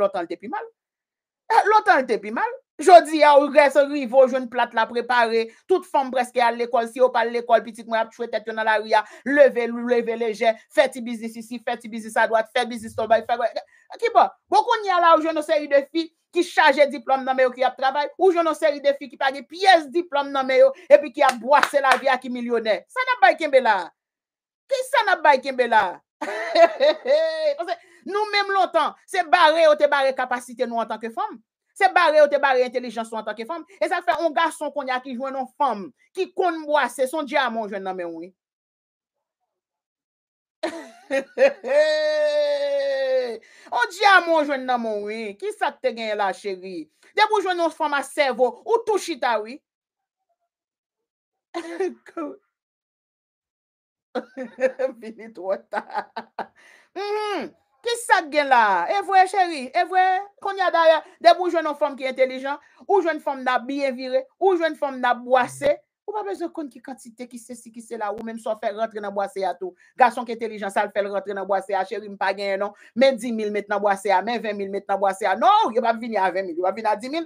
l'autant t'es plus mal eh, l'autant t'es plus mal je dis ah ouais ce rivaux plate la préparé toute femme presque à l'école si on parle l'école petit moi tu es tête dans la rue à ah. lever lourd lever léger fait du business ici fait du business à droite fait du business au bas eh, qui bon beaucoup n'y a là où a de série de filles qui charge des diplômes dans mes au qui a travail ou je ne série de filles qui parle des pièces diplômes dans mes au et puis qui a boissé la vie à qui millionnaire. ça n'a pas été là Qui ça n'a pas été là Nou mèm lontan, se barè ou te barè kapasite nou an tanke fèm. Se barè ou te barè intelijansou an tanke fèm. E sa fè, ou garçon kon ya ki jwen nou fèm, ki kon mwase, son diamon jwen nan mwen wè. Ou diamon jwen nan mwen wè. Ki sa te gen la, chèri? De pou jwen nou fèm a servo, ou tou chita wè. Binit wè ta. Mm-hmm. qui ça là et eh, vrai chérie eh, et vrai qu'on y a derrière des bons en forme qui intelligent ou jeunes femmes n'a bien viré ou jeunes femmes n'a boissé ou pas besoin qu'on qui quantité qui c'est, qui c'est là ou même soit faire rentrer dans boissé à tout garçon qui intelligent ça le fait rentrer dans boissé à chérie pas gagner non mais 10 000 maintenant boissé à mais 20 000 maintenant boissé à non il pas venir à 20 000 il va venir à 10 000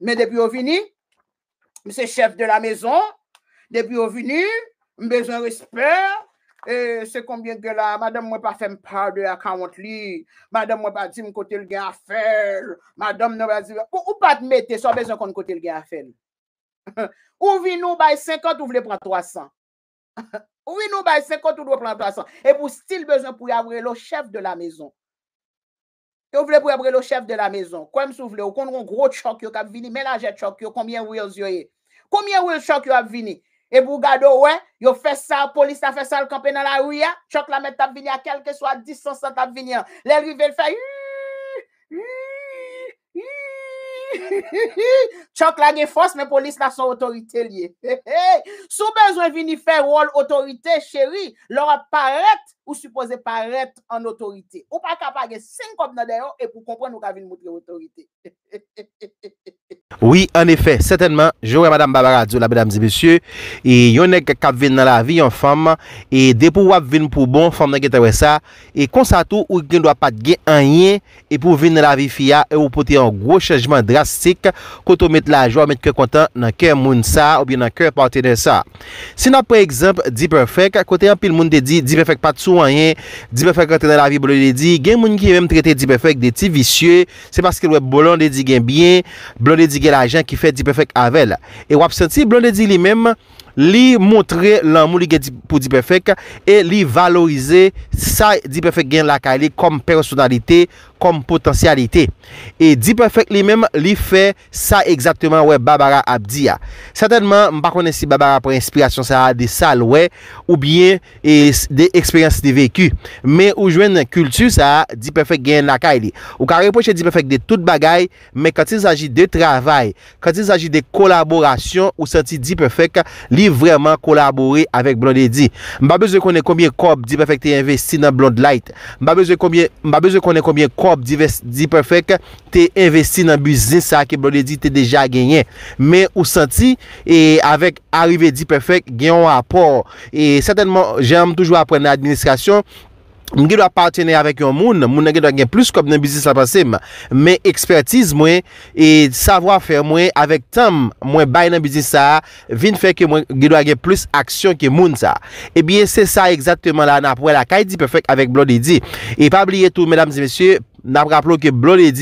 mais depuis au fini c'est chef de la maison depuis au fini besoin respect et c'est combien que là, madame pas pas fèm part de 40 li, madame moi pas dit m côté le gars à faire. madame ne pas di, ou, pas mettre sur mette, besoin bezon côté le gars à faire ou venez, nous bay 50, ou voulez prendre 300. ou vi nous bay 50, ou voulez prendre 300. Et style besoin pour y avoir le chef de la maison. Et vous voulez pour le chef de la maison. Comme vous voulez, vous un gros choc qui mais venu, mélanger choc, combien wheels vous Combien wheels choc vous a venu? Et Bougado ouais, wè, yo fait ça. Police a fait ça. Le dans la rue, ya, hein. la rue. tap venir, a que soit a sa tap Les fait la gen police mais police la son autorité liée. Sou besoin, vini faire wall autorité, chéri, lor paraît ou supposé paraître en autorité. Ou pas 5 comme nan d'ailleurs et pour comprendre Oui, en effet, certainement, j'aurai Madame Baradio, la bèdames et messieurs, yonèk kap vin nan la vi yon fèm et dè pou wap vin pou bon fèm nan gètè wè sa, et konsatou ou gè nou apat gè an yè, et pou vin nan la vi fia, e ou pote yon gwo chèjman drastik, koto mèt la jo, mèt kè kontan nan kè moun sa, ou bè nan kè partenè sa. Sina, pè exemple, D-Perfect, kote yon pil moun dè di D-Perfect pat sou an yè, D-Perfect kontenè la vi blon dè di, gen moun ki wèm trète D-Perfect dè ti visye, se pas gen la jen ki fe Di Perfek avel. E wap senti, Blondie li mem li montre la mou li gen pou Di Perfek e li valorize sa Di Perfek gen la kalik kom personalite pou kom potansyalite. E Di Perfek li menm li fe sa egzakteman wè Barbara Abdia. Satenman, mpa kone si Barbara pou inspirasyon sa a de sal wè, ou bien e de eksperyansi de veku. Me ou jwen kultu, sa a Di Perfek gen lakay li. Ou karepoche Di Perfek de tout bagay, me kante se zaji de travay, kante se zaji de kolaborasyon, ou santi Di Perfek li vreman kolabori avèk Blondie Di. Mpa bezè konè kombyen kob Di Perfek te investi nan Blond Light. Mpa bezè konè kombyen kob Pou di perfect te investi nan bizis sa ke blodi di te deja genyen. Men ou santi, e avek arive di perfect genyon apor. E certainman, jenm toujou apren nan administrasyon, mge do apatene avek yon moun, moun genyon gen plus kop nan bizis la prasim. Men ekspertiz mwen, e savo afer mwen, avek tam mwen bay nan bizis sa, vin feke mwen genyon gen plus aksyon ke moun sa. Ebyen eh se sa exatman la napwe la kaj di perfect avek blodi di. E pa bliye tou, mwen dam zi mesye, pwede, na praplo ki Brody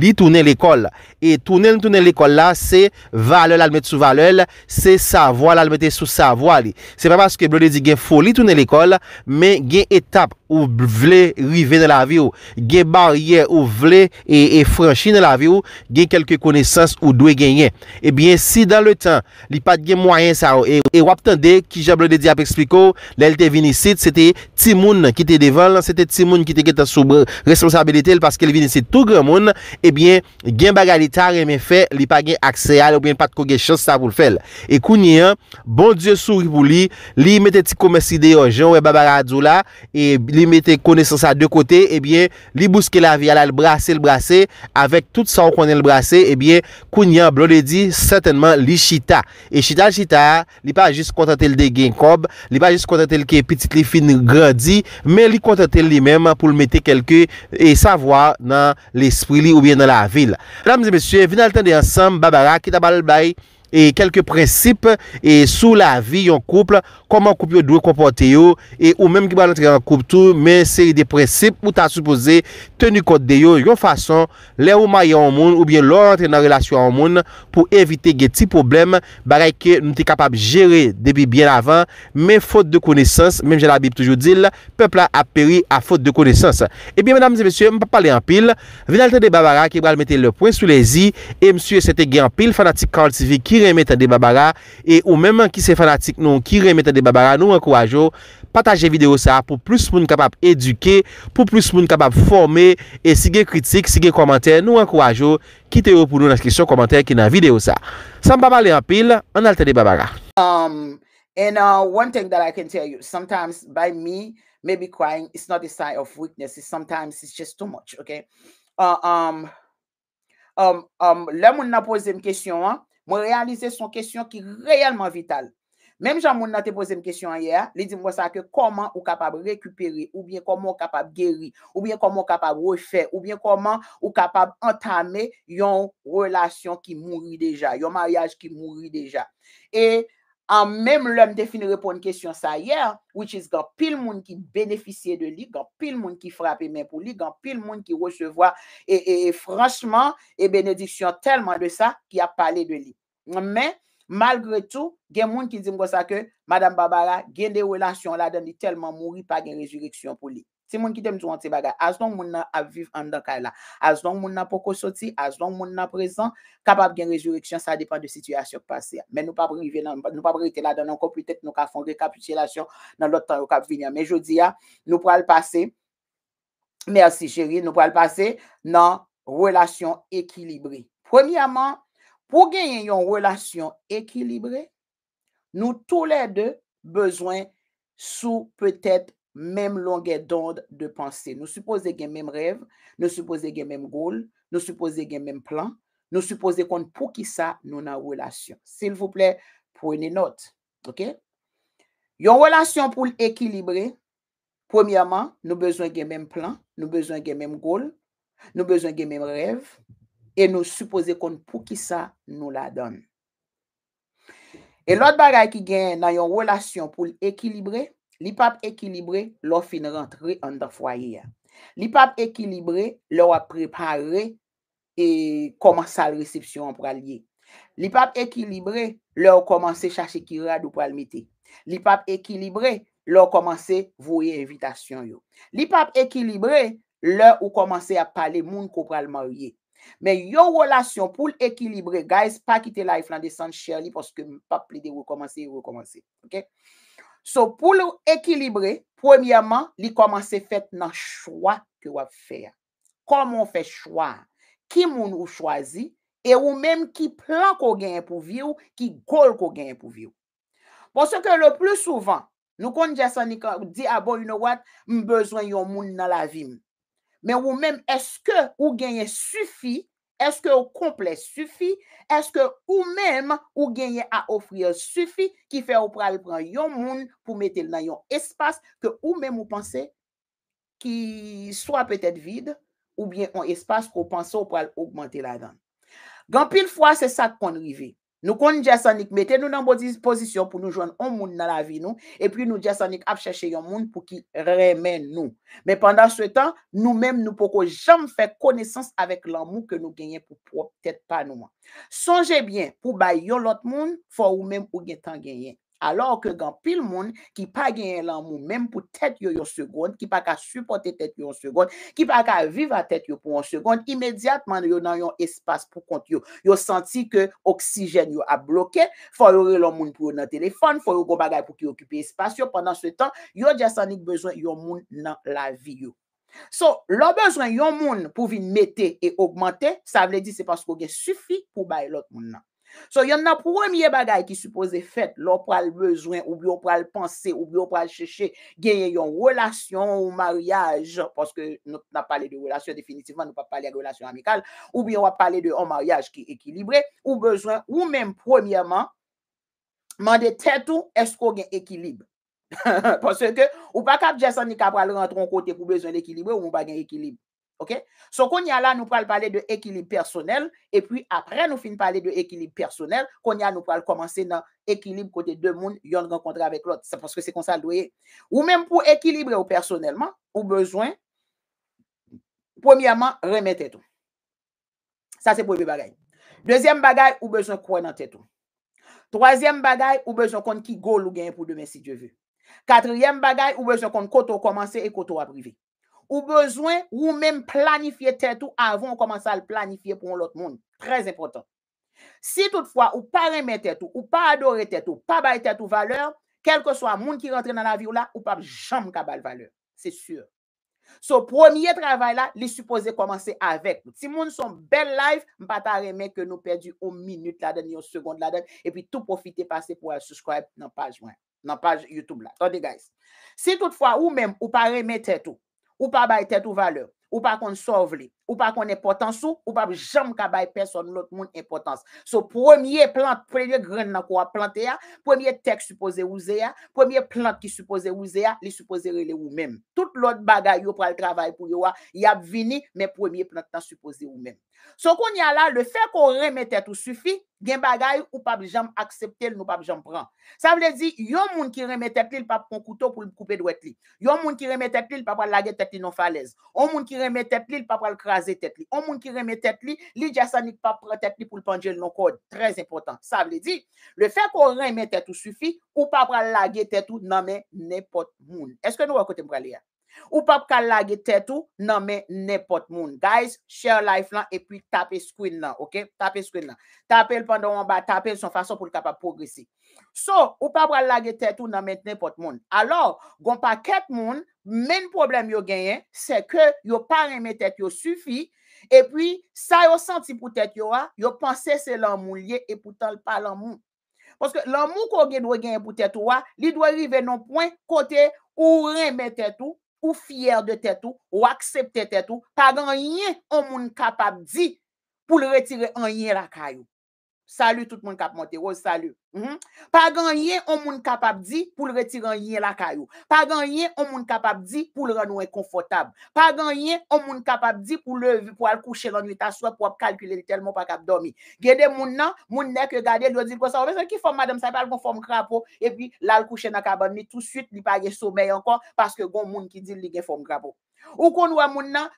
li toune l'ekol. e tounen tounen l'ekol la, se valel almet sou valel, se savoil almet sou savoil. Se pa paske blode di gen foli tounen l'ekol, men gen etap ou vle rive nan la vi ou, gen barye ou vle e franshi nan la vi ou, gen kelke konesans ou dwe genyen. Ebyen, si dan le tan, li pat gen mwayen sa ou, e wap tande ki ja blode di ap ekspliko, lalte vinisit, sete ti moun ki te devan, sete ti moun ki te ketan soub responsabilite, el paske li vinisit tou gremoun, ebyen, eh gen bagalit, ta reme fe li pa gen akse al ou bien pat kou gen chos sa vou l fel. E kounyen bon die sou li pou li li mette ti koume si de yo jen ou e babara adzou la. E li mette koune sa sa de kote. E bien, li bouske la via la l brase l brase. Avek tout sa ou konen l brase. E bien, kounyen blode di, satenman li chita. E chita chita, li pa jist kontatel de gen kob. Li pa jist kontatel ke pitit li fin gradi. Men li kontatel li menm pou l mette kelke e savoa nan l espri li ou bien nan la vil. Lame de mes Monsi, vin al ten de ansem, babara ki tabal bay, e kelke prensip, e sou la vi yon kouple, pouman koup yo dwe kompote yo e ou menm ki bral antre an koup tou men seri depresip ou tan soupose tenu kote de yo yon fason le ou maye an moun ou bien lor antre nan relasyon an moun pou evite ge ti problem barek ke nou te kapab jere debi bien avan men fote de kounesans men jen la bib toujou dil pepla ap peri a fote de kounesans e eh bien menam se besye mpa pale an pil vinalte de babara ki bral mette le pouen sou lezi e msye se te ge an pil fanatik kanal civik ki remet an de babara e ou menm ki se fanatik nou ki remet an de babara nou an kouwajo, pataje video sa pou plus moun kapap eduke, pou plus moun kapap forme, e sige kritik, sige komentè, nou an kouwajo, kite yo pou nou nan skrisyon komentè ki nan video sa. Sam babale an pil, an al tede babara. Um, and uh, one thing that I can tell you, sometimes by me, maybe crying, it's not a sign of weakness, sometimes it's just too much. La moun nan pose m kèsyon, moun reyalize son kèsyon ki reyalman vital. Même Jean-Moun te posé une question hier, il dit moi ça que comment ou capable récupérer ou bien comment ou capable guérir ou bien comment ou capable refaire ou bien comment ou capable entamer une relation qui mourit déjà, un mariage qui mourit déjà. Et en même l'homme définit répondre une question ça hier, which is gan pile monde qui bénéficient de lui, gan pile monde qui frappe mais pour lui, gan pile monde qui recevoir et, franchement et bénédiction tellement de ça qui a parlé de lui. Mais Malgré tout, il y a des gens qui disent que madame Barbara a des relations là dedans tellement mouri pas de résurrection pour lui. C'est moi qui t'aime toujours anti bagage. As long mon des a vivre en dans là. As long moun nan poko sorti, as long mon nan présent capable gain résurrection ça dépend de situation passée. Mais nous pas arriver nous pas rester là dedans encore peut-être nous allons faire récapitulation dans l'autre temps venir. Mais je dis ah, nous pour le passer. Merci chérie, nous pour le passer dans relation équilibrée. Premièrement, Pou gen yon relasyon ekilibre, nou tou lè dè bezwen sou pètèt mèm longè dond de pansè. Nou suppose gen mèm rêv, nou suppose gen mèm goul, nou suppose gen mèm plan, nou suppose kon pou ki sa nou nan relasyon. S'il vous plè, pou ene not, ok? Yon relasyon pou ekilibre, poumyaman, nou bezwen gen mèm plan, nou bezwen gen mèm goul, nou bezwen gen mèm rêv. E nou suppose kon pou ki sa nou la don. E lot bagay ki gen nan yon relasyon pou li ekilibre, li pap ekilibre, lò fin rentre an da fwaye. Li pap ekilibre, lò a prepare e koman sa l recepsyon pralye. Li pap ekilibre, lò a komanse chache kirad ou pralmite. Li pap ekilibre, lò a komanse voye evitasyon yo. Li pap ekilibre, lò a komanse a pale moun kou pralmarye. Mais une relation pour l'équilibrer, guys, pas quitter la là, descendre cher parce que pas plus de recommencer, recommencer. OK? So, pour l'équilibrer, premièrement, li commencer fait notre choix que va faire. Comment on fait choix? Qui nous choisit? choisi? Et ou même qui plan qu'on gagne pour vivre, qui goal qu'on gagne pour vivre. Parce que le plus souvent, nous connaissons dit, ah bon, you know what, besoin yon moun dans la vie. Mais ou même, est-ce que ou gagner suffit? Est-ce que vous complet suffit? Est-ce que ou même ou gagner à offrir suffit qui fait ou pral prendre yon monde pour mettre dans un espace que ou même vous pensez qui soit peut-être vide ou bien un espace pour penser ou pral augmenter la Donc, pile fois, c'est ça qu'on arrive nous connaissons Jasonic, mettez nous dans bonne disposition pour nous joindre un monde dans la vie et puis nous Jasonik, chercher un monde pour qui remène nous. Mais pendant ce temps, nous-mêmes nous ne pouvons jamais faire connaissance avec l'amour que nous gagnons pour peut-être pas nous. Songez bien, pour bailler l'autre monde, faut ou même ou gagner alors que dans pile monde qui pas gagné l'amour même pour tête yo une seconde qui pas qu'à supporter tête yo une seconde qui pas qu'à vivre à tête yo pour une seconde immédiatement yo dans un espace pour compte yo yo senti que oxygène yo a bloqué faut yo l'homme monde pour dans téléphone faut yo go bagay pour qui occuper espace yo pendant ce temps yo just besoin yo monde dans la vie yo So, l'on besoin yon moun pou vin mette et augmenter. Ça veut dire c'est parce qu'il suffit pour pour l'autre monde. So yon nan premier bagay qui suppose l'on lò pral besoin ou bien pour pral penser ou bien chercher pral chèche, genye yon relation ou mariage, parce que nous na parlé de définitivement, nous ne pas parlé de relation amicale, ou bien on va parler de un mariage qui équilibré ou besoin ou men ce mande tètou, esko gen Parce que, ou pas kap que ni kap pral en côté pour besoin d'équilibre, ou pas pas équilibre OK? So, y a là, nous parlons parler de équilibre personnel. Et puis, après, nous finissons parler de équilibre personnel. Qu'on y a, nous parlons commencer dans équilibre côté deux mondes, yon rencontre avec l'autre. C'est parce que c'est comme ça, doit Ou même pour équilibrer ou personnellement, ou besoin, premièrement, remettre tout. Ça, c'est premier bagage. Deuxième bagage, ou besoin croire dans tête tout. Troisième bagaille ou besoin qu'on qui goal ou gagne pour demain si Dieu veut. Quatrième bagaille ou besoin qu'on koto commencer et koto à privé ou besoin ou même planifier tête ou avant on commencer à le planifier pour l'autre monde. Très important. Si toutefois ou pas remettre tout, ou pas adorer tête ou pas bailler tête ou valeur, quel que soit monde qui rentre dans la vie ou là, ou pas jamais capable valeur. C'est sûr. Ce premier travail là, il supposé commencer avec. Si monde son belle life, pas remet que nous perdu une minute la dedans, une seconde là dedans et puis tout profiter passer pour subscribe dans page dans page YouTube là. Attendez guys. Si toutefois ou même ou pas remettre tout, ou pas bailler tête ou valeur, ou pas qu'on sauve ou pas qu'on importance ou, ou pas jamais qu'à bail personne l'autre monde importance. So premier plante, premier grain nan quoi planter, premier texte supposé ouzea, premier plante qui supposé ouzea, li supposé rele ou même. Tout l'autre bagay pour le travail pour yo, y a vini mais premier plante tan supposé ou même. So qu'on y a là le fait qu'on remette tout suffit, gen bagay ou pas jamais accepter, nous pas jamais prendre. Ça veut dire yon moun qui remette tête li pas pon couteau pour couper doit li. Yon moun qui remette tête li pas la tête li non falaise. On moun qui remette tête li pas tête li. On moun qui remet tête li, li jasanik pas prend tête li pour le pendule non code. Très important. Ça veut dire, le fait qu'on remet tête ou suffit, ou pas pral laguer tête ou non mais n'importe moun. Est-ce que nous à côté ya Ou pas pral lage tête ou non mais n'importe moun. Guys, share life là et puis tapez screen là, OK? Tapez screen là. Tapez pendant en bas, tapez son façon pour le capable progresser. So, ou pa pral lage tèt ou nan met n'importe moun. Alors, gon pa ket moun, men problem yo genyen, se ke yo pa reme tèt yo sufi, et puis sa yo senti pou tèt yo a, yo panse se lan moun liye, e pou tan pa lan moun. doit lan moun ko gen dwe genyen pou tèt ou a, li dwe rive non point kote ou reme tèt ou, ou fier de tèt ou, ou aksepte tèt ou, pa gan yen ou moun kapab di pou le retire an yen la kayou. Salut tout moun kap monte, ou oh, salut. Mm -hmm. Pa ganyen, on moun kapab di pou l retiran yen kayou. Pa ganyen, on moun kapab di pou le renouer confortable. Pa ganyen, on moun kapab di pou, le, pou al kouche nuit taswa pou ap kalkule tellement telman pa kap domi. Gede moun nan, moun nek gade, lwa di kwa sa, se ki fom madame sa, pal kon fom krapo, puis lal kouche nan kaban ni tout suite li pa ge somey parce que gon moun ki di li ge fom krapo. Ou kon wè moun nan,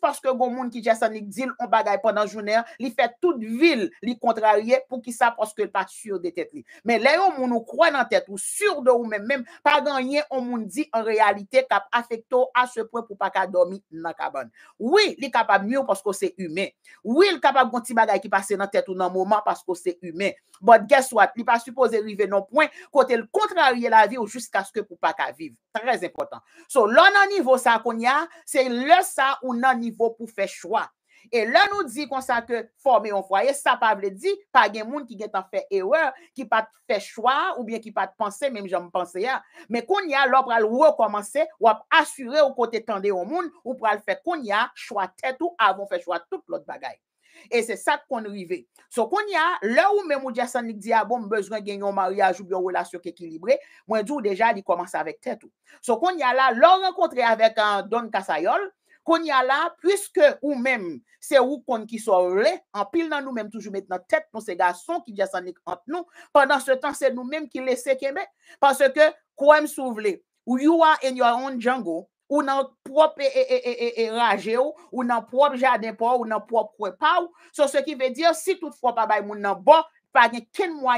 parce que goun moun ki jasan nik dil, on bagay pendant jounen, li fè toute ville li kontrarye pou ki sa paske l pa sur de tête li. Mais là, on nous croit dans tête ou sûr de ou même, même pas gagné, on nous dit en réalité cap affecto à ce point pour pas dormir dans la cabane. Oui, il est capable mieux parce que c'est humain. Oui, il est capable de faire qui passe dans tête ou dans moment parce que c'est humain. But guess what? Il pas supposé arriver non point côté le contrarier la vie ou jusqu'à ce que pour pas qu'à vivre. Très important. So, l'on niveau ça qu'on y a, c'est le ça ou non niveau pour faire choix. Et là, nous dit qu'on ça que former un foyer, ça ne veut pas dire pas de monde qui a fait erreur, qui n'a pas fait choix ou bien qui n'a pas penser, même j'en hein. pense. Ya. Mais quand y a on à recommencer, ou ap assurer au côté tendé au monde, ou pour le faire qu'on y a choix tête ou avant fait choix tout l'autre bagaille. Et c'est ça qu'on arrive. So qu'on y a, là où même ou dit dit, ah bon, besoin gagner un mariage ou bien relation équilibrée, moi, je déjà, il commence avec tête. So qu'on y a là, l'on rencontré avec un Don Casayol, qu'on y a là, puisque ou même, c'est ou qu'on qui soit en pile dans nous-mêmes, toujours maintenant tête, nous, ces garçons qui disent entre nous. Pendant ce temps, c'est nous-mêmes qui laissons qu'aimer. Parce que, quoi me souveler, ou you are in your own jungle, ou dans propre et et et et ou, ou propre jardin pour ou, dans propre quoi pas. ou. ce qui veut dire, si toutefois pas pa moun nan bon, pas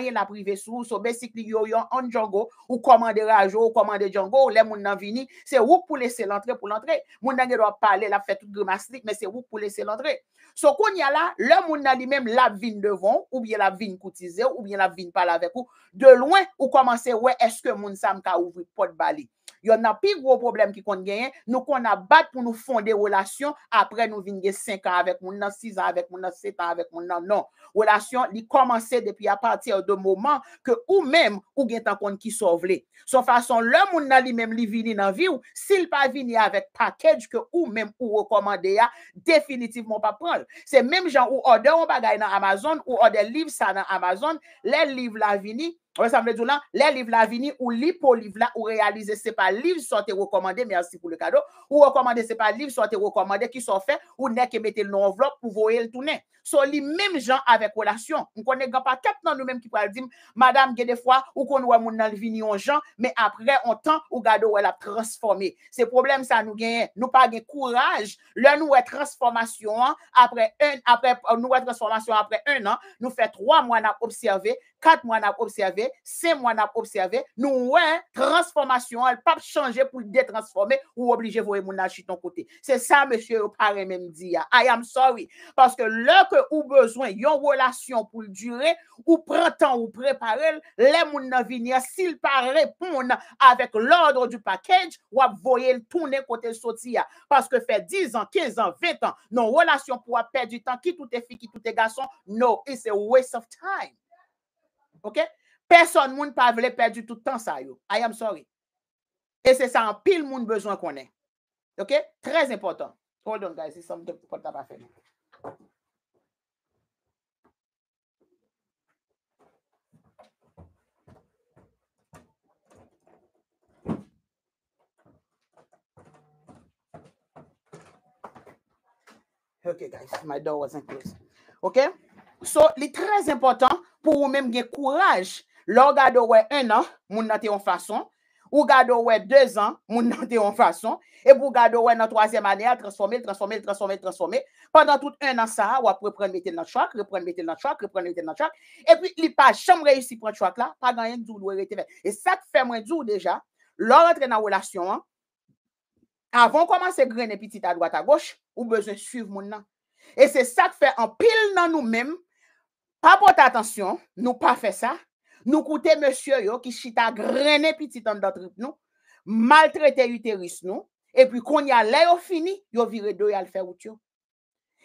de la privée sous so basically yo yon Django, ou komande Rajo, ou komande Django, ou le moun nan vini, c'est ou pour laisser l'entrée. pour l'entrée. moun nan pas parler, la fait tout grimastik, mais c'est ou pour laisser l'entrée. So kon ya là le moun nan li même la vine devant, ou bien la vine koutize, ou bien la vine parle avec ou, de loin ou est que que moun sam ka ouvri pot bali. Yon nan pi gros problème ki kon genyen, nou kon a bat pou nou fonder relasyon, relation nou nous gen 5 ans avec moun nan, 6 ans avec moun nan, 7 ans avec moun nan, non. Relation li depuis à partir de moment que ou même ou gen tan kon ki sovle. Son fason, lè moun nan li même li vini nan vi ou, sil pa vini avec package que ou même ou rekomande ya, definitivman pa prendre Se même gens ou ode ou bagay nan Amazon, ou ode liv sa nan Amazon, Les liv la vini, les livres là vini ou li pour livre là ou réaliser c'est pas livre sorti recommandé merci pour le cadeau ou recommandé c'est pas livre sont recommandé qui sont fait ou n'est que mettez l'enveloppe enveloppe pour voir le tourner. sont les mêmes gens avec relation. On connaît pas quatre nous même qui pour dire madame a des fois ou qu'on voit mon vini gens mais après on temps ou gado elle a transformé. Ces problèmes ça nous gagne, nous pas gagne courage. Le nous transformation hein. après un après euh, nous transformation après un an, nous fait trois mois à observer 4 mois n'a observé, 5 mois n'a observé, nous ouais, transformation, elle pas changer pour détransformer ou obliger voir mon acheter ton côté. C'est ça monsieur parlez même dire. Ah. I am sorry parce que là que ou besoin yon relation pour durer ou prend temps ou préparer les moun nan venir s'il pas répondre avec l'ordre du package ou voyer le tourner côté sortir ah. parce que fait 10 ans, 15 ans, 20 ans, non relation pour perdre du temps qui tout est fille qui tout est garçon, no, it's a waste of time. OK? Personne moun pa vle perdu tout temps ça yo. I am sorry. Et c'est ça en pile moun besoin qu'on ait. OK? Très important. Hold on guys, c'est something OK guys, my door wasn't closed. OK? So, li très important pou ou menm gen kouraj. Lò gado wè 1 an, moun nan te yon fason. Ou gado wè 2 an, moun nan te yon fason. E pou gado wè nan 3e anè, transforme, transforme, transforme, transforme. Pendan tout 1 an sa, wè repren metè nan chak, repren metè nan chak, repren metè nan chak. E pi li pa chanm reysi pran chak la, pa ganyen djou lou rete ven. E sa te fè mwen dou deja, lò rentre nan relation an, hein, avon koman se grene pitit à dwat a goch, ou besoin suiv moun nan. E se sa te fè an pil nan nou menm, pas attention, nous pas fait ça. Nous coûter monsieur yo qui chita grainer petit en d'autre nous, maltraiter utérus nous et puis quand y a fini, il fini, yo virer deux à le faire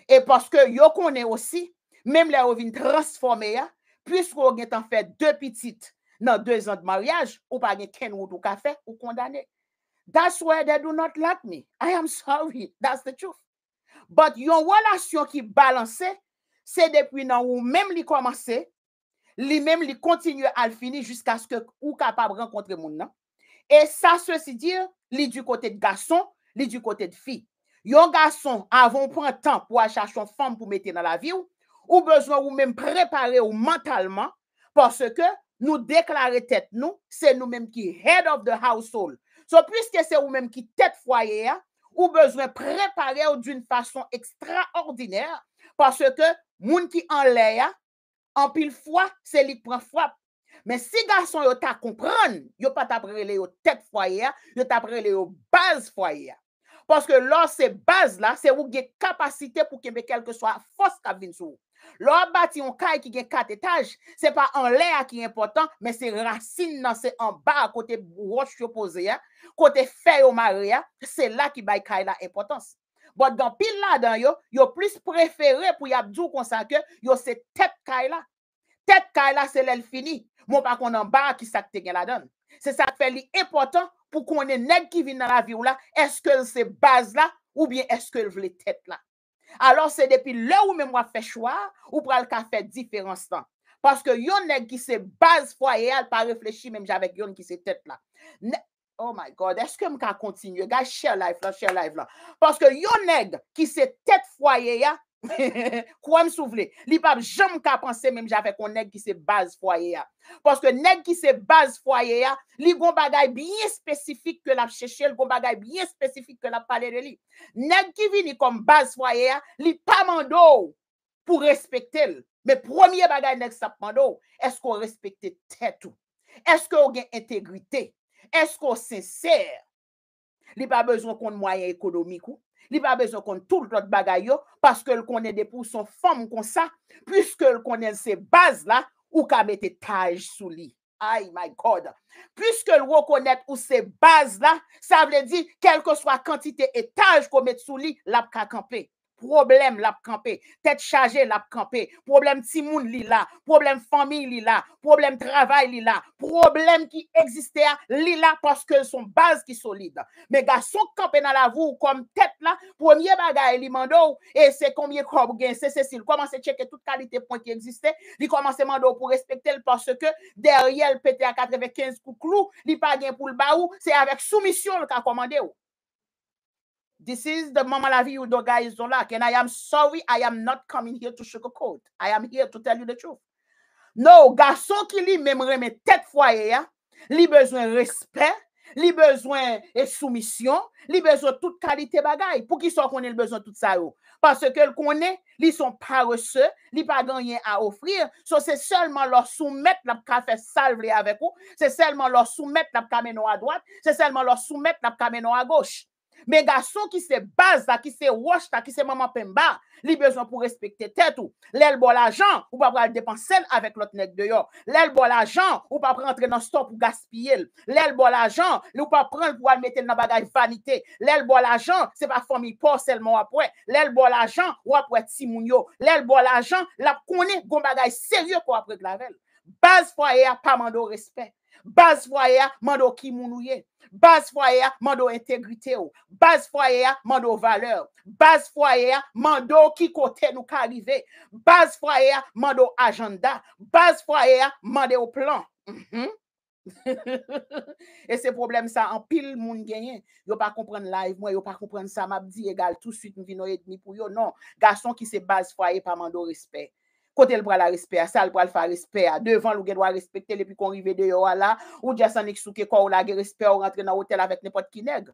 Et parce que yo connaît aussi même là yo transformer puisque on en fait deux petites dans deux ans de mariage ou pas de ken ou café ou condamné. That's why they do not like me. I am sorry. That's the truth. But yon relation qui balance, c'est depuis non ou même li commencer li même li continue à le finir jusqu'à ce que ou capable rencontrer moun nan. Et ça, ceci dit, li du côté de garçon, li du côté de fille. Yon garçon, avant prend temps pour chercher une femme pour mettre dans la vie ou, ou besoin ou même préparer ou mentalement parce que nous déclarer tête nous, c'est nous-mêmes qui head of the household. So, puisque c'est vous-même qui tête foyer, ou besoin préparer d'une façon extraordinaire parce que mon qui en l'air en pile fois c'est lui qui prend frappe mais si garçon yo t'a comprendre yo pa t'a prele au tête foyer yo t'a prele au base foyer parce que là ces base là c'est où il y capacité pour que soit force qu'a vienne sur. bâtir un caill qui gagne quatre étages c'est pas en l'air qui est important mais c'est racine dans c'est en bas à côté roche opposée, côté faire au marée c'est là qui bail cailla importance bon dans pile là dedans yo, yo plus préféré pour y qu'on comme ça que yo c'est tête kay là. Tête kay là c'est l'elle fini. Mon pas qu'on en bas qui ça te la donne. C'est ça fait l'important pour qu'on ait nèg qui vient dans la vie ou là, est-ce que c'est base là ou bien est-ce que veut têtes là. Alors c'est depuis là où même moi fais choix ou pral ka fait différence temps. Parce que yon nèg qui c'est base foyer, elle pas réfléchi même avec yon qui c'est tête là. Oh my God, est-ce que ka kontinye? Guys, share life, la, share live la. que yon neg ki se tet foyer, ya, kwa m souvle, li pap jom ka panse menm jave kon neg ki se baz fwaye ya. que neg ki se base foyer, ya, li gon bagay bien spesifik ke la cheche, li gon bagay bien spécifique ke la pale de li. Neg ki vini comme base foyer, ya, li pa mando pou respekte l. Me premier bagay neg sa pando, esko respecte tête ou? que ou gen intégrité? Est-ce que sincère, il n'y a pas besoin de moyens économiques, il n'y a pas besoin de tout le monde, parce qu'il connaît des poussons formes comme ça, puisque connaît ces bases-là, ou peut mettre des tâches sous lui. Ay my God! Puisque reconnaît connaît ces bases-là, ça veut dire, quelle que soit la quantité tâches qu'on met sous lui, il camper problème l'a campé, tête chargée l'a campé, problème timoun li là, problème famille li là, problème travail li là, problème qui existait li là parce que son base qui solide. Mais garçon campé dans la vous comme tête là, premier bagage li mando et c'est combien corps gain, c'est Cécile, commence à checker toute qualité point qui existait, il commence à mando pour respecter parce que derrière le PT à 95 couclou, li pas gain pour le baou, c'est avec soumission le ka commandé ou. This is the Mama La Vie the guys don't like. And I am sorry, I am not coming here to sugarcoat. I am here to tell you the truth. No, garçon qui lui-même remet tête foyer, hein. lui besoin respect, lui besoin et soumission, lui besoin toute qualité bagaille. Pour qui soit qu'on ait le besoin tout ça Parce que le est, ils sont paresseux, ils pas gagné à offrir. So c'est seulement leur soumettre la café salvé avec vous, c'est seulement leur soumettre la caméno à droite, c'est seulement leur soumettre la caméno à gauche. Mais garçon qui se base, qui se wash, qui se maman pemba, li besoin pour respecter tête ou. L'elbo bon ou pas pour dépenser avec l'autre nek de yon. L'elbo l'argent, ou pas prendre rentrer dans le store pour gaspiller. L'elbo bon l'argent, ou pas prendre pour mettre dans bagage vanité. L'elbo bon l'argent, c'est pas famille pour seulement après. L'elbo bon ou après si mounio. L'el l'argent, la connaît gon bagage sérieux pour après de la Base foyer, pas mando respect. Base foyer, mando qui mounouye. Base foyer, mando intégrité Base foyer, mando valeur. Base foyer, mando qui côté nous karive. Base foyer, mando agenda. Base foyer, mando au plan. Mhm. et c'est problème ça en pile moun gagne yo pas comprendre live moi yo pas comprendre ça m'a dit égal tout de suite nous et demi pour yo non garçon qui se base foyer pas mando respect côté le bras la respect à ça, le le faire respect à devant, l'ou gen doit respecter, et puis qu'on rive de yo là, ou déjà s'en souke quoi ou la gué respect ou rentre dans l'hôtel avec n'importe qui nègre.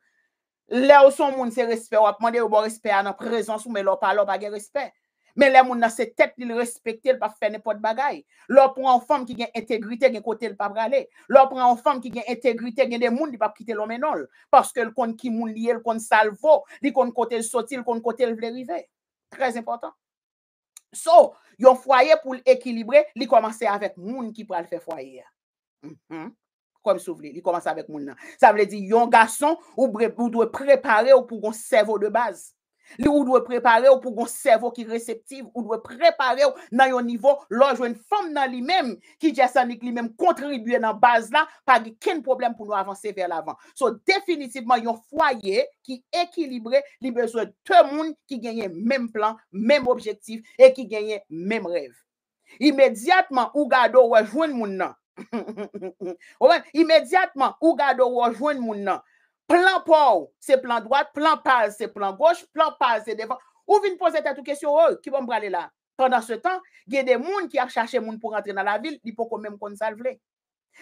Là où son monde c'est respect, ou à demander bon respect à présence ou mais l'on parle pas gen respect. Mais les gens dans cette tête, ils respectent, ils ne pas faire n'importe bagaille. Leur prend une femme qui a intégrité, qui côté, ils pas aller. Leur prend une femme qui a intégrité, qui a des gens, ne pas quitter l'homme non. Parce que le compte qui moun lié, le compte salvo, le compte côté sorti, le côté le arriver. Très important. So, yon foyer pour l'équilibrer, li commence avec moun qui pral faire foyer. Comme mhm. souvle, il commence avec moun Ça veut dire, yon garçon, ou, ou doit préparer ou pour un cerveau de base. Li ou dwe prepare ou pou gon servo qui réceptif ou dwe préparer ou nan yon niveau lò une femme nan li même, ki jasanik li même kontribuye nan baz la, pa di ken problème pou nou avanse vers l'avant. So definitivman yon foyer ki de li bezwen te moun ki genye même plan, même objectif et ki genye même rêve immédiatement ou gado wè jwen moun nan. immédiatement ou gado wè jwen moun nan. Plan pour, c'est plan droite, plan pas c'est plan gauche, plan pas c'est devant. où vient poser ta toute question, oh, qui va me parler là? Pendant ce temps, il y a des gens qui ont cherché gens pour rentrer dans la ville, Il faut même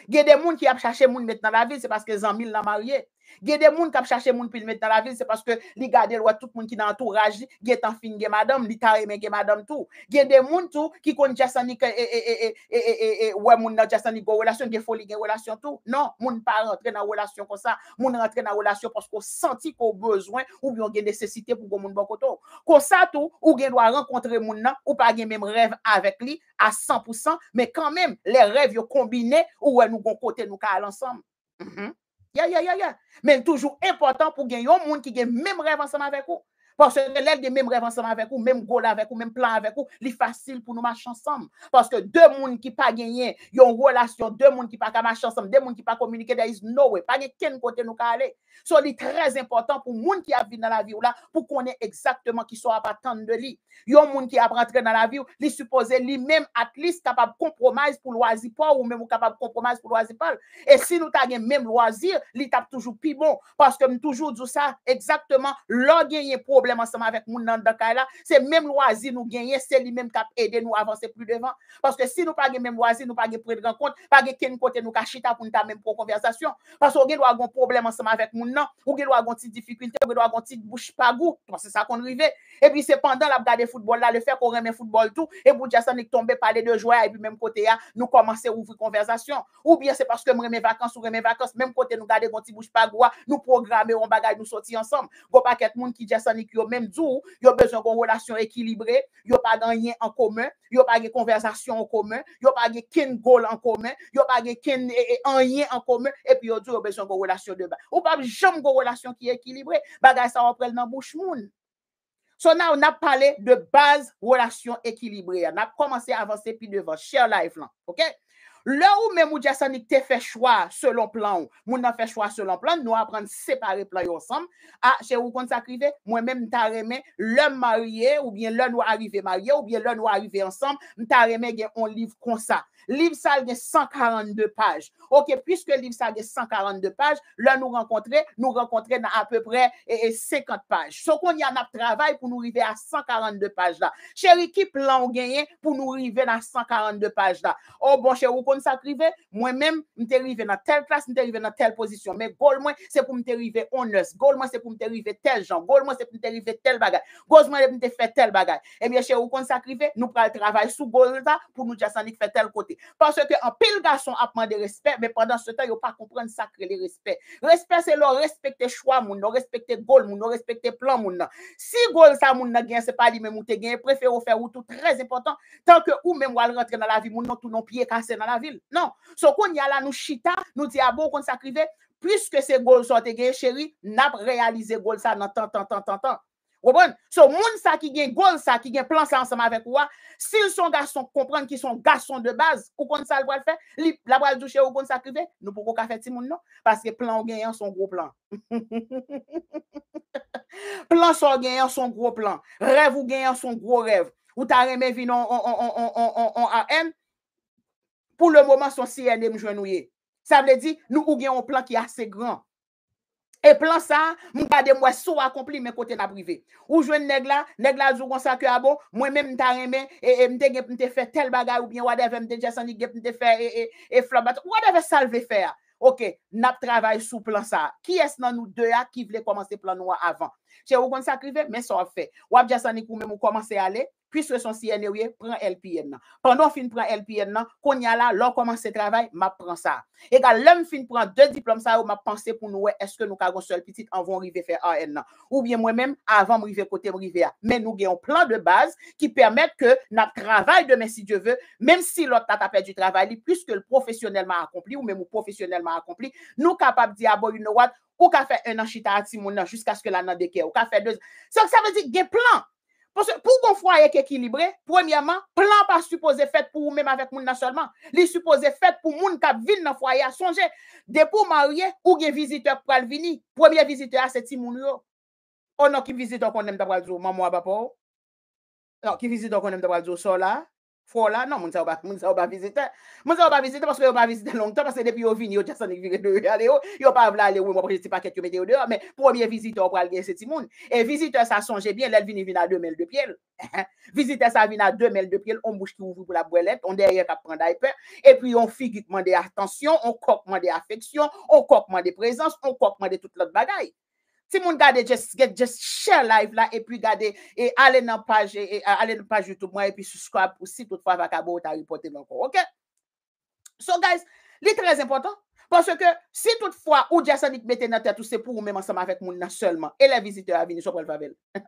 Il y a des gens qui ont cherché gens mettre dans la ville, c'est parce que les amis l'ont marié. Il y a des gens qui cherchent des gens pour les mettre dans la ville, c'est parce que les gardes, tout le monde qui est dans l'entourage, qui est en fin de madame, qui est en train de madame tout. Il y a des gens qui connaissent Jassanik et et et dans Jassanik ont une relation, qui ont une relation tout. Non, les gens ne pas rentrer dans une relation comme ça. Les gens dans une relation parce qu'on sentit qu'on besoin ou bien des une nécessité pour que les gens soient bons. Comme ça, tout, ou doit rencontrer les gens ou pas même rêve avec lui à 100%, mais quand même, les rêves combinés ou vont nous côté nous ensemble. Mais toujours important pour gagner un monde qui gagne même rêve ensemble avec vous. Parce que l'aide des mêmes rêves ensemble avec vous, même goal avec vous, même plan avec vous, c'est facile pour nous marcher ensemble. Parce que deux mondes qui pas gagné, ils ont relation, deux mondes qui pas marcher ensemble, deux mondes qui pas communiquer, there is no Pas de quel côté nous aller. So, c'est très important pour les qui qui vivent dans la vie là, pour qu'on ait exactement qui soit à temps de lui. Yon monde qui a rentré dans la vie, li supposé lui-même, at least, capable de pour loisir pas ou même capable de compromettre pour loisir pas. Et si nous avons même loisir, ils tape toujours plus bon. Parce que toujours dit ça, exactement, l'on gagne problème ensemble avec moun nan dans la, c'est même loisir nous gagner, c'est lui même qui aider nous avancer plus devant parce que si nous pas même loisir, nous pas prendre de rencontre, pas de ken côté nous kachita pour ta même pour conversation parce que doit avons un problème ensemble avec moun nan, ou gen doit une difficulté, ou doit une bouche pas goût c'est ça qu'on arrive et puis c'est pendant la regarder football là, le fait qu'on remet football tout et pour Jason est tombé parler de joueurs et puis même côté là, nous commencer ouvrir conversation ou bien c'est parce que même vacances ou mes vacances même côté nous garder une bouche pas goût, nous programmer on bagage nous sortir ensemble. Go paquet moun qui Jason yo même y oh, yo besoin d'une relation équilibrée, yo pas rien en commun, yo pas de conversation en commun, yo pas de ken goal en commun, yo pas de eh, eh, rien en commun et puis yo y yo besoin d'une relation de bas. Ou pas jamais de relation qui est équilibrée, bagay ça on dans bouche moun. So now, on a parlé de base relation équilibrée. On a commencé à avancer puis devant Share Life là. OK? Là où même ou Jasanik te fait choix selon plan, mon a fait choix selon plan, nous apprendre séparer plan ensemble. Ah, vous, où qu'on s'arrive, moi-même t'a remè, l'homme marié ou bien l'homme nous arrivé marié ou bien l'homme nous arrivé ensemble, t'a remis un livre comme ça livre ça de 142 pages. Ok, puisque livre ça de 142 pages, là, nous rencontrons, nous rencontrer dans à peu près 50 pages. Sauf qu'on y a, un travail, pour nous arriver à 142 pages, là. Chérie qui plan on pour pour nous arriver à 142 pages, là. Oh bon, cher ou kon moi-même, je suis arrivé dans telle classe, je suis arrivé dans telle position, mais gol moi, c'est pour mte honneur. honneur. Gol moi, c'est pour mte arriver tel genre. Gol moi, c'est pour mte arriver tel bagage. Gol moi, se pou tel bagage. tel eh bien, Eh vous qu'on s'arrive, nous prenons le travail sous gol pour nous nou tel côté. Parce que en pile garçon a demandé respect, mais pendant ce temps, il pas comprendre sacré que le respect. Respect, c'est leur respecter choix, moun, respecter goal, moun, respecter plan, moun. Si goal ça, moun, c'est pas lui-même ou te gain, préfère faire ou tout très important, tant que ou même ou al rentrer dans la vie, moun, non, tout non pied cassé dans la ville. Non. So, qu'on y a là, nous chita, nous dit à ah bon, qu'on s'acrivait, puisque ces goal, sont gagnés, chérie, chéri, n'a réalisé goal ça dans tant, tant, tant, tant, tant bonne So, moun ça qui gagne gol sa, ki gen plan ça ensemble avec wwa, s'ils sont garçons comprendre qu'ils sont garçons de base ou kon le l faire fe, li la wal douche ou kon sa krive, nou pou kou ka fe ti moun parce que plan ou son gros plan. plan son genyen son gros plan. rêve ou gagnant son gros rêve. Ou ta reme vin on, on, on, on AM, pour le moment son CNM jounouye. ça vle dire nous ou un plan ki assez grand et plan ça, mwen pas mwen sou accompli, mes kote na privé. Ou jouen neg la, neg la zou kon sa ke abo, mwen même mta remen, et e mte gep mte fait tel bagay ou bien whatever mte jesani gep mte fait et et et flabat, wadeve salve fe a. Ok, nap travail sous plan sa. Ki es nan nous deux a qui vle commencer plan noir avant avan? Che ou kon krive, mais ça a fe. Wap jesani kou men mou komanse ale, puisque son CNE prend LPN Pendant fin prend LPN qu'on y a là, l'on commence travail, m'a prend ça. Et quand l'homme fin prend deux diplômes ça, m'a pensé pour nous, est-ce que nous avons seul petit en vont arriver faire AN Ou bien moi-même, avant m'arriver côté m'arriver Mais nous avons un plan de base qui permet que notre travail demain, si Dieu veut, même si l'autre a perdu du travail, plus que le professionnellement accompli ou même professionnellement accompli, nous capables d'y dire, une ou qu'à fait un an chita à Timouna jusqu'à ce que la nan de ou qu'a fait deux. Ça, ça veut dire, des plan. Parce que pour qu'on foyer équilibré, premièrement, plan pas supposé fait pour vous-même avec moun seulement. Li supposé fait pour moun qui ville, dans foyer. Songez, de pour marier ou gen visiteur pral vini. Premier visiteur c'est moun yo. Oh On a qui visiteur qu'on aime d'abord maman papa. Non, qui visiteur qu'on aime d'abord so là. Fò non, on moun sa ou visiter. visite. ne Moun pas ou parce qu'on ne ou visite longtemps. Parce que depuis yo vini yo jasan ek vire de yo ale yo, yo pa vla ale yo, moun aller ti paket yo mette yo deyo, men premier visite ou pral gen se ti moun. E sa sonje bien, lèl vini vina 2 mèl de piel. ça sa vina 2 mèl de piel, on bouche qui ouvri pour la brouillette. on derrière kap pran daipe, Et puis, on figit qui de atensyon, on coque moins d'affection. on coque moins de prezans, on coque moins de tout lot bagay. Si moun gade just, just share live la, puis gade, e ale nan page, e ale nan page YouTube et puis subscribe pou si tout fwa vaka bo ta ripote ok? So guys, li très important, parce que si toutefois, fois ou jasanik mette dans tête, se pour ou même ensemble avec moun seulement. et les visiteurs à venir sur le favel.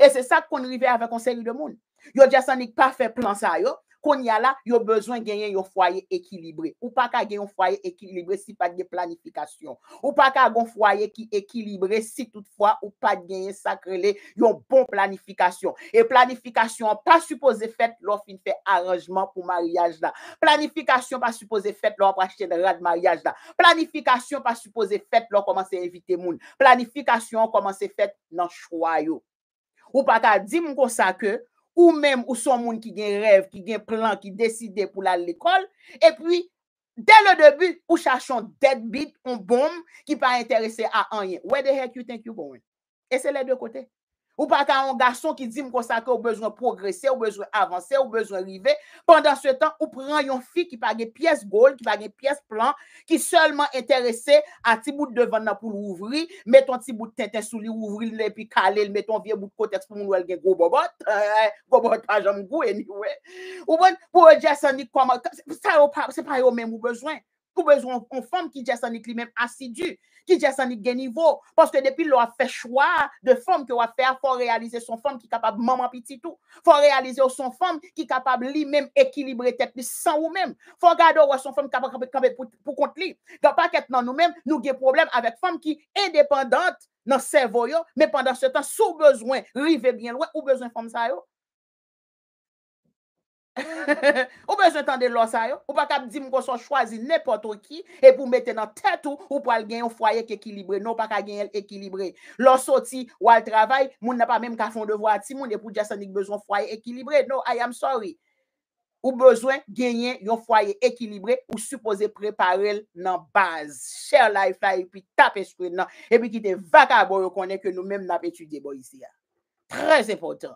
c'est ça qu'on arrive avec une série de monde. Yo Jasanik pas fait plan sa yo, kon ya la, yo besoin gagner yo foyer équilibré. Ou pas ka un foyer équilibré si pas de planification. Ou pas ka un foyer qui équilibré si toutefois ou pa gagner sakrele yon bon planification. Et planification pas suppose fête lor fin fait arrangement pour mariage la. Planification pas suppose fait lor acheter de rad mariage la. Planification pas suppose fet lor à éviter moun. commencer komanse fait nan yo. Ou pas ka dire comme ça que ou même ou son monde qui un rêve, qui un plan, qui décidé pour aller à l'école. Et puis, dès le début, ou cherchons deadbeat, un « bombe qui pas intéressé à rien. Where the heck you think you're going? Et c'est les deux côtés. Ou pas un garçon qui dit que ça au besoin progresser, au besoin avancer, au besoin arriver. Pendant ce temps, ou prend une fille qui pas des pièces gold, qui pas des pièces plan, qui seulement intéressée à petit bout de devant pour l'ouvrir, mettre un petit bout de tête sous lui, ouvrir les puis caler, mettre un vieux bout de contexte pour nous un gros bobot, eh, gros pas jamais goût anyway. Ou bon pour Jason comment ça c'est pas au même besoin besoin en femme qui dit ça même assidu qui dit ça n'est niveau parce que depuis le fait choix de femme que on a fait faut réaliser son femme qui est capable maman petit tout pour réaliser son femme qui est capable lui même équilibrer tête sans ou même faut garder son femme capable pour pour contre lui dans pas nous mêmes nous avons problème avec femme qui indépendante dans cerveau mais pendant ce temps sous besoin river bien loin ou besoin femme ça ou besoin de l'eau ça ou pas capable dire qu'on soit choisi n'importe qui et pour mettre dans tête ou, pour gagner un foyer équilibré non pas gagner équilibré l'eau sorti ou al travail moun n'a pas même qu'à fond devoir ti moun et pour Jasonik besoin foyer équilibré non i am sorry ou besoin gagner un foyer équilibré ou supposé préparer dans base cher life life et puis taper non et puis qui te vagabond connaît que nous-mêmes n'a étudié ici très important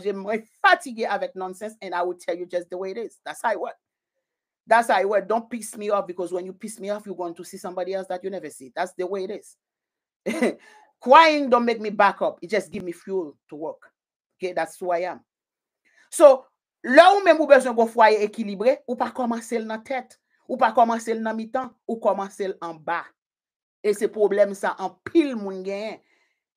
j'aimerais fatiguer avec monde de nonsense and I will tell you just the way it is. That's how it works. That's how it works. Don't piss me off because when you piss me off, you're going to see somebody else that you never see. That's the way it is. Crying don't make me back up. It just give me fuel to work. Okay, that's who I am. So, là où même ou besoin qu'on foyer équilibré, ou pas commencer dans tête, ou pas commencer dans mi-temps, ou commencer en bas. Et ce problème ça en pile moun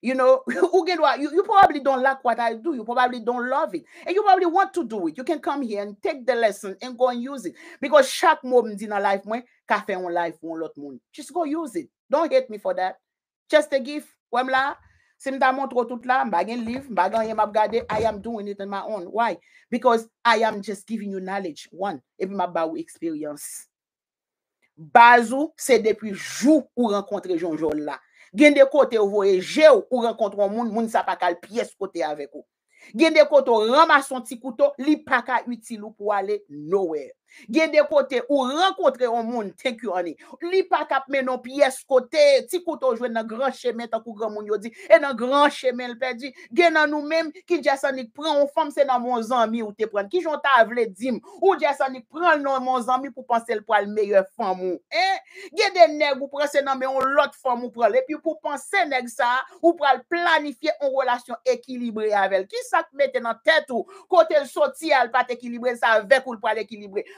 You know, you, you probably don't like what I do. You probably don't love it. And you probably want to do it. You can come here and take the lesson and go and use it. Because chaque moment in a life, when cafe on life, one lot moon. Just go use it. Don't hate me for that. Just a gift. Wem la? sim da montro tout la, mba gen liv, mba yem ap gade, I am doing it on my own. Why? Because I am just giving you knowledge. One, epi mba ba ou experience. Bazou, se depi jou ou renkontre jonjol la. Gen de kote ou voyeje ou ou un moun, moun sa pa kal pièce kote avec ou. Gen de kote ou ramason ti li pa ka utilou pou aller nowhere. Gen de kote ou renkontre ou moun te ki Li pa kap menon pièce kote, ti koto jwen nan grand chemin tan kou gran moun yo di. E nan grand chemin l pe di, gen nan nou menm ki jasanik pran ou femme se nan moun zanmi ou te pran. Ki ta avle dim, ou jasanik pran nan moun zanmi pou panse l pral femme ou. Eh? Gen de neg ou pran se nan yon l'autre femme ou pral. E pi pou penser neg sa, ou pral planifiye relation relasyon ekilibre Qui Ki sak mette nan tête ou, kote l soti al pat ekilibre sa vek ou l pral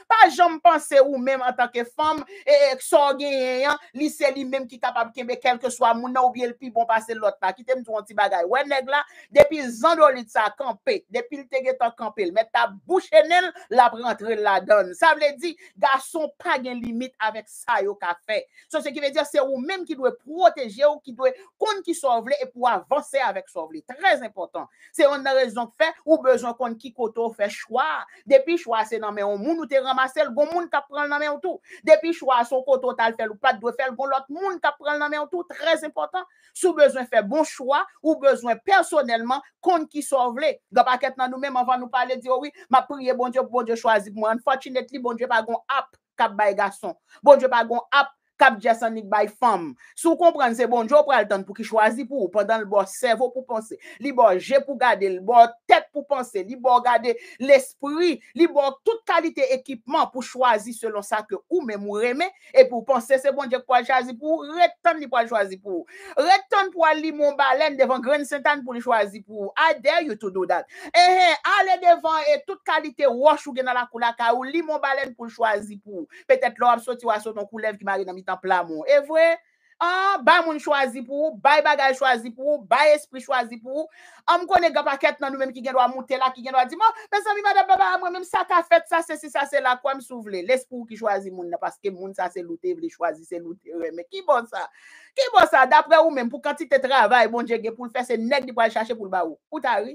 pas jamais pensé ou même en tant que femme et sorgeyen hein. li c'est lui même qui capable quel quelque soit mouna ou bien le plus bon passer l'autre qui te tout un petit bagage ou nèg là depuis zandolite ça camper depuis te campé camper mais ta bouche elle la prendre la donne ça veut dire garçon pas gain limite avec ça yo ka fait ce qui veut dire c'est ou même qui doit protéger ou qui doit qu'on qui sauvelet et pour avancer avec sauvelet très important c'est on a raison fait ou besoin qu'on qui koto fait choix depuis choix c'est non mais on moun ou ramasser, le bon monde qui prend main ou tout. Depuis choix son côté total fait ou pas de faire, bon l'autre monde qui prend main ou tout, très important. Sous besoin faire bon choix ou besoin personnellement compte qui sauve les. paquet nous-mêmes avant nous parler dire oui, m'a prière bon Dieu, bon Dieu choisi moi. Unfortunately, bon Dieu pas gon app cap bay garçon. Bon Dieu pas gon app cap jasonic by femme. Si vous c'est bon, je prends le pour qui choisit pour pendant le bon cerveau pour penser, li bon pour garder, le bon tête pour penser, li bon garder l'esprit, li bon toute qualité équipement pour choisir selon ça que ou même ou remet et pour penser, c'est bon, je pourrais choisir pour vous, pour choisir pour vous. Retourne pour aller mon baleine devant Grand Saint-Anne pour choisir pour vous. I dare you to do that. Eh, allez devant et toute qualité, wash ou dans la couleur, ou li mon baleine pour choisir pour Peut-être l'homme a ou à son couleur qui m'a tan plamon. Et vrai, ah, bah moun choisi pou bah bay bagay pour, pou ou, bay pour. choisi pou ou, an m konen nan nou menm ki gen do la, ki gen do di, madame baba, moi même sa ka fete sa c'est si, sa se la, kwa m souvle, l'esprit pou ki choisi moun parce que moun sa se louté, vle choisi se louté. Mais qui ki bon ça qui bon sa, d'après ou quand pou kantite travail, bon j'ege pou le faire c'est nek di pou al chercher pour le ba ou, ou tari?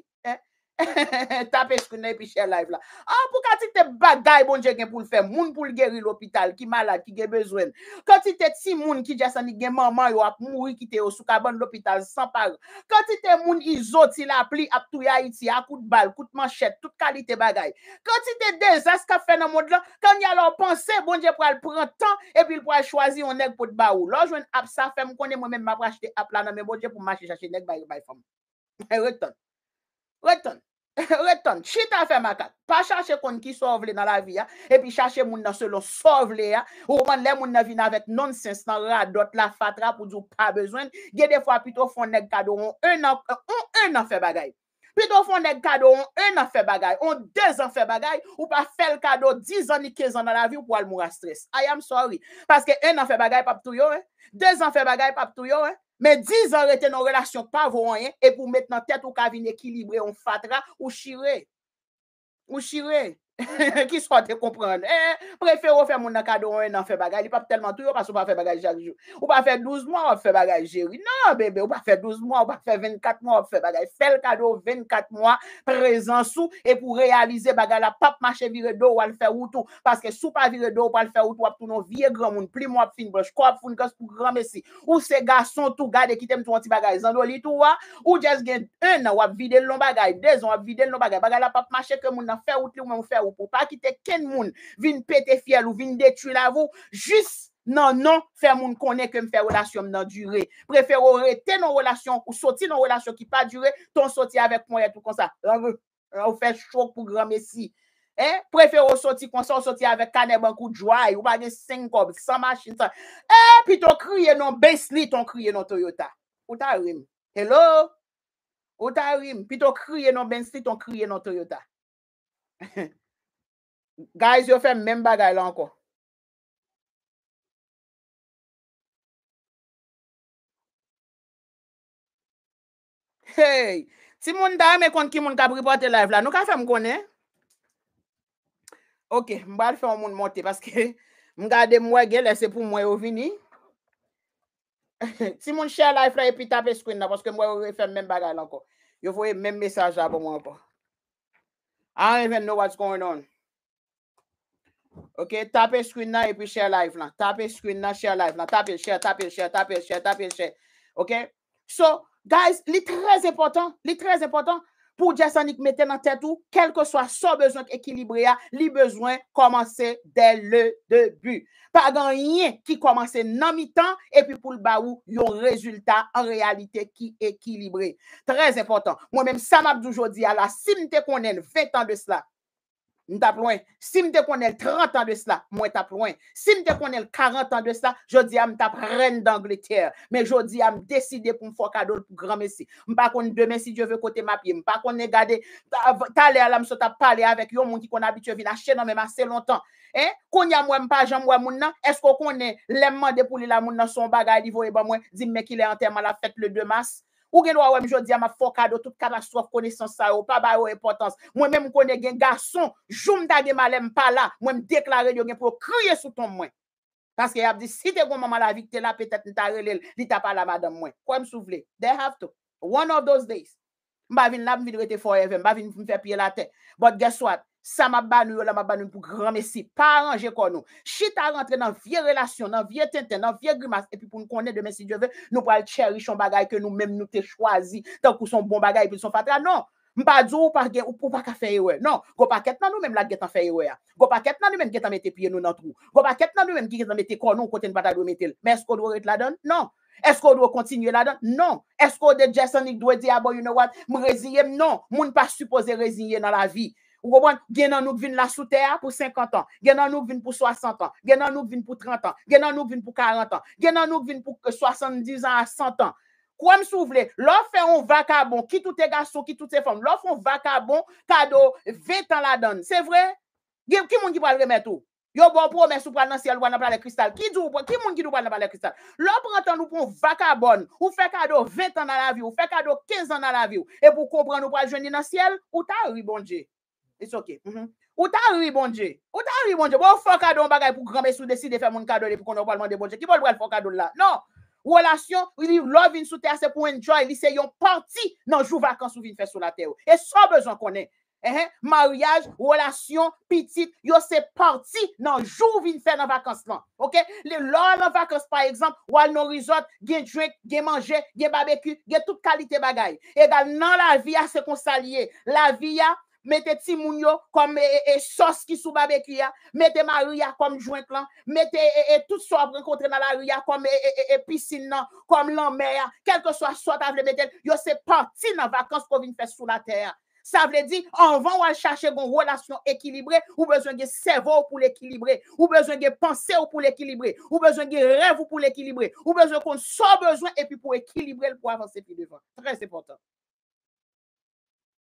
Tape skoune pi chè live la An ah, pou ka ti te bagay bonje gen pou l'fèm Moun pou l'geri l'hôpital, ki malak, ki gen bezwen Ka ti te ti moun ki jasoni gen maman yo ap mouri ki te yo Sou ka ban l'hôpital, san par Ka ti te moun izot si la pli ap tou ya iti A kout bal, kout manchet, tout kalite bagay Ka ti te dez, as ka fè nan mod la Kan yalor panse, bonje pou al pran tan Epi l pou al chwazi yon neg pou dba ou Lò jwen ap sa fèm, konen mwen men map rachete ap la Nan men bonje pou manche chache neg bay fèm Mwen reton Reton. Reton, chita fè Pas Pa chache kon ki sovle dans la vie hein. Et puis chercher moun nan selon sovle ya, ou man le moun nan vin non nonsens nan radot la fatra pou djou pa bezwen, ge fois pito fon neg kado, on un an, on un an fe bagay. Pito fon neg kado, on un an fait bagay, on deux an fe bagay, ou pa faire le cadeau 10 ans ni 15 ans dans la vie ou pou al mou stress. I am sorry, que un an fe bagay pap tou yo, eh? deux an fe bagay pap tou yo, eh? Mais 10 ans rete nos relations pa et pour pou met tête tête ou kavine équilibré on ou fatra, ou chire. Ou chire. qui soit te comprendre. Eh, hein? préfère faire mon cadeau un an, faire bagage. Pas tellement tout, parce qu'on pas faire bagage chaque jour. Ou pas faire 12 mois, on fait bagage. Non, bébé, ou pas faire 12 mois, ou pas faire 24 mois, on fait bagage. Fais le cadeau 24 mois, présent sous, et pour réaliser bagage, la pap marche viré d'eau, ou le faire ou tout. Parce que sous pas vire d'eau, ou pas le faire ou tout, ou tout non vieux grand monde, plus moi, fin blanche, quoi, fin gosse pour grand messi. Ou ces garçons, tout gade qui t'aime tout anti bagage, zandoli tout, hein? ou just gain un an, ou vider le long bagage, deux on va vide le long bagage. Bagage la pap marche que mon an fait ou tout, ou fait ou pour pas quitter ken moun, vin péter fiel ou vin détruire la vous, juste non, non, faire moun connaît que me faire relation dans durée. Préfère arrêter nos relation ou sortir nos relation qui pas durer, ton sortir avec moi et tout comme ça. On fait choc pour grand messie. hein préfère sortir comme ça, sortir avec canne un joie, ou pas de 5 cobs, sans machine, ça. Eh, puis crier non Bentley, ton crier non Toyota. Ou ta rime. Hello? Ou ta rime. Puis crier non Bentley, ton crier non Toyota. Guys, yo fèm men bagay la anko. Hey, si moun da me kont ki moun kabri pote live la, nou ka fèm konen? Ok, mbade fèm moun monte, paske mga de mwen gen lese pou mwen yo vini. Si moun share live la e pi tape screen la, paske mwen yo fèm men bagay la anko. Yo fèm men mesaj la pou mwen anko. I even know what's going on. OK, tapez screen a et puis share live là. Tapez screen a, share live là. Tapez share, tapez share, tapez share, tapez share. OK? So, guys, li très important, li très important pour Nick mettre dans tête tout, quel que soit son besoin équilibré, li besoin commencer dès le début. Pas rien qui commence dans mi-temps et puis pour le bas où résultat en réalité qui équilibré. Très important. Moi-même, ça m'a toujours dit à la si m'te 20 ans de cela, M'tap loin. Si m'te connais 30 ans de cela, moi tap loin. Si m'te connais 40 ans de cela, je dis à m'tap reine d'Angleterre. Mais je dis à décider pour m'faire cadeau pour grand messie. M'pas qu'on demain si Dieu veut côté ma pied. M'pas regarder, garder t'aller à l'âme so t'a parler avec yon moun qui qu'on habitué vina acheter même assez longtemps. Hein? Qu'on y a moi pas, j'en moi moun nan, est-ce qu'on connaît l'aimant de pour la moun nan son bagage, il voye ba moi, dis mais qu'il est en à la fête le 2 mars. Ou gen lwa wèm jodi a ma kado tout katastrof konesans sa ou pa ba yo importance Mwen mèm konen gen gason, joum da gen malem pa la, mwen mdeklare yo gen pou kriye sou ton mwen. Paske yap dit si te kon maman la vik te la, petet nita relel, li ta pa la madame mwen. Kwa m souvle, they have to. One of those days m'a vin la, mvin rete forever, mba vin mfe pie la tè. But guess what? Sa ma banou yo la, ma banou pou gran mesi. Pa aranje kon nou. Chita rentre nan vie relasyon, nan vie tenten, nan vie grimas. E pi pou nou konen demen si Diyo ve, nou pral cherish chon bagay ke nou menm nou te chwazi. Tan kou son bon bagay, pi son fatra. Non! Mpa djou ou pa, ge, ou, ou pa ka feywe. Non, go pa ket nan nou menm la getan feywe ya. Go pa ket nan nou menm getan mette piye nou nan trou. Go pa ket nan nou menm getan mette kon nou kote nou pata do metel. ce qu'on doit ret la don? Non. Est-ce qu'on doit continuer là-dedans? Non. Est-ce qu'on de Jason doit dire, ah bon, you know what, me résigner? Non. Moun pas supposé résigner dans la vie. Ou comprenez? Gen nous vin la sous terre pour 50 ans. Gen nous vin pour 60 ans. Gen nous vin pour 30 ans. Gen nous vin pour 40 ans. Gen nous vin pour 70 euh, ans à 100 ans. Quoi vous souvle, l'offre fait un vacabon, qui tout est garçon, qui tout est femme, l'offre un vacabon, cadeau, 20 ans la donne. C'est vrai? Qui moun qui va le remettre Yo bon promesse ou pral nan ciel ou nan palais cristal. Qui di ou qui moun qui nou ou nan palais cristal? L'homme prend nou nous pour vacabonne, ou fait cadeau 20 ans dans la vie, ou fait cadeau 15 ans dans la vie et pour comprendre nou pral joindre nan ciel ou ta ri bon Dieu. It's OK. Mm-hmm. Ou ta ri bon Dieu. Ou ta ri bon Dieu. Bon faire bagay pour grand sous décider faire mon cadeau pour qu'on pas de bon Dieu. Qui le pral faire cadeau là? Non. Relation, love in sous terre, c'est pour enjoy, c'est yon parti Non, jour vacances ou vin faire sur la terre. Et sans besoin qu'on Hein? mariage, relation, petit, yo se parti nan jou vin fè nan vacances là, Ok? Le lor nan vacances, par exemple, wal nan resort, gen drink, gen manje, gen barbecue, gen tout qualité bagay. Egal nan la viya se konsalye. La viya, mette timoun yo comme e, e, sos ki sou barbecue ya, mette maria ya joint lan, mette e, tout so ap renkontre nan la riya comme e piscine nan, kom lan mer soit kelke so a sot avle mette, yo se parti nan vacances kon vin fè sou la terre. Ça veut dire, en on chercher une relation équilibrée, ou besoin de cerveau pour l'équilibrer, ou besoin de pensée pour l'équilibrer, ou besoin de rêve pour l'équilibrer, ou besoin qu'on soit besoin et puis pour équilibrer pour avancer plus devant. Très important.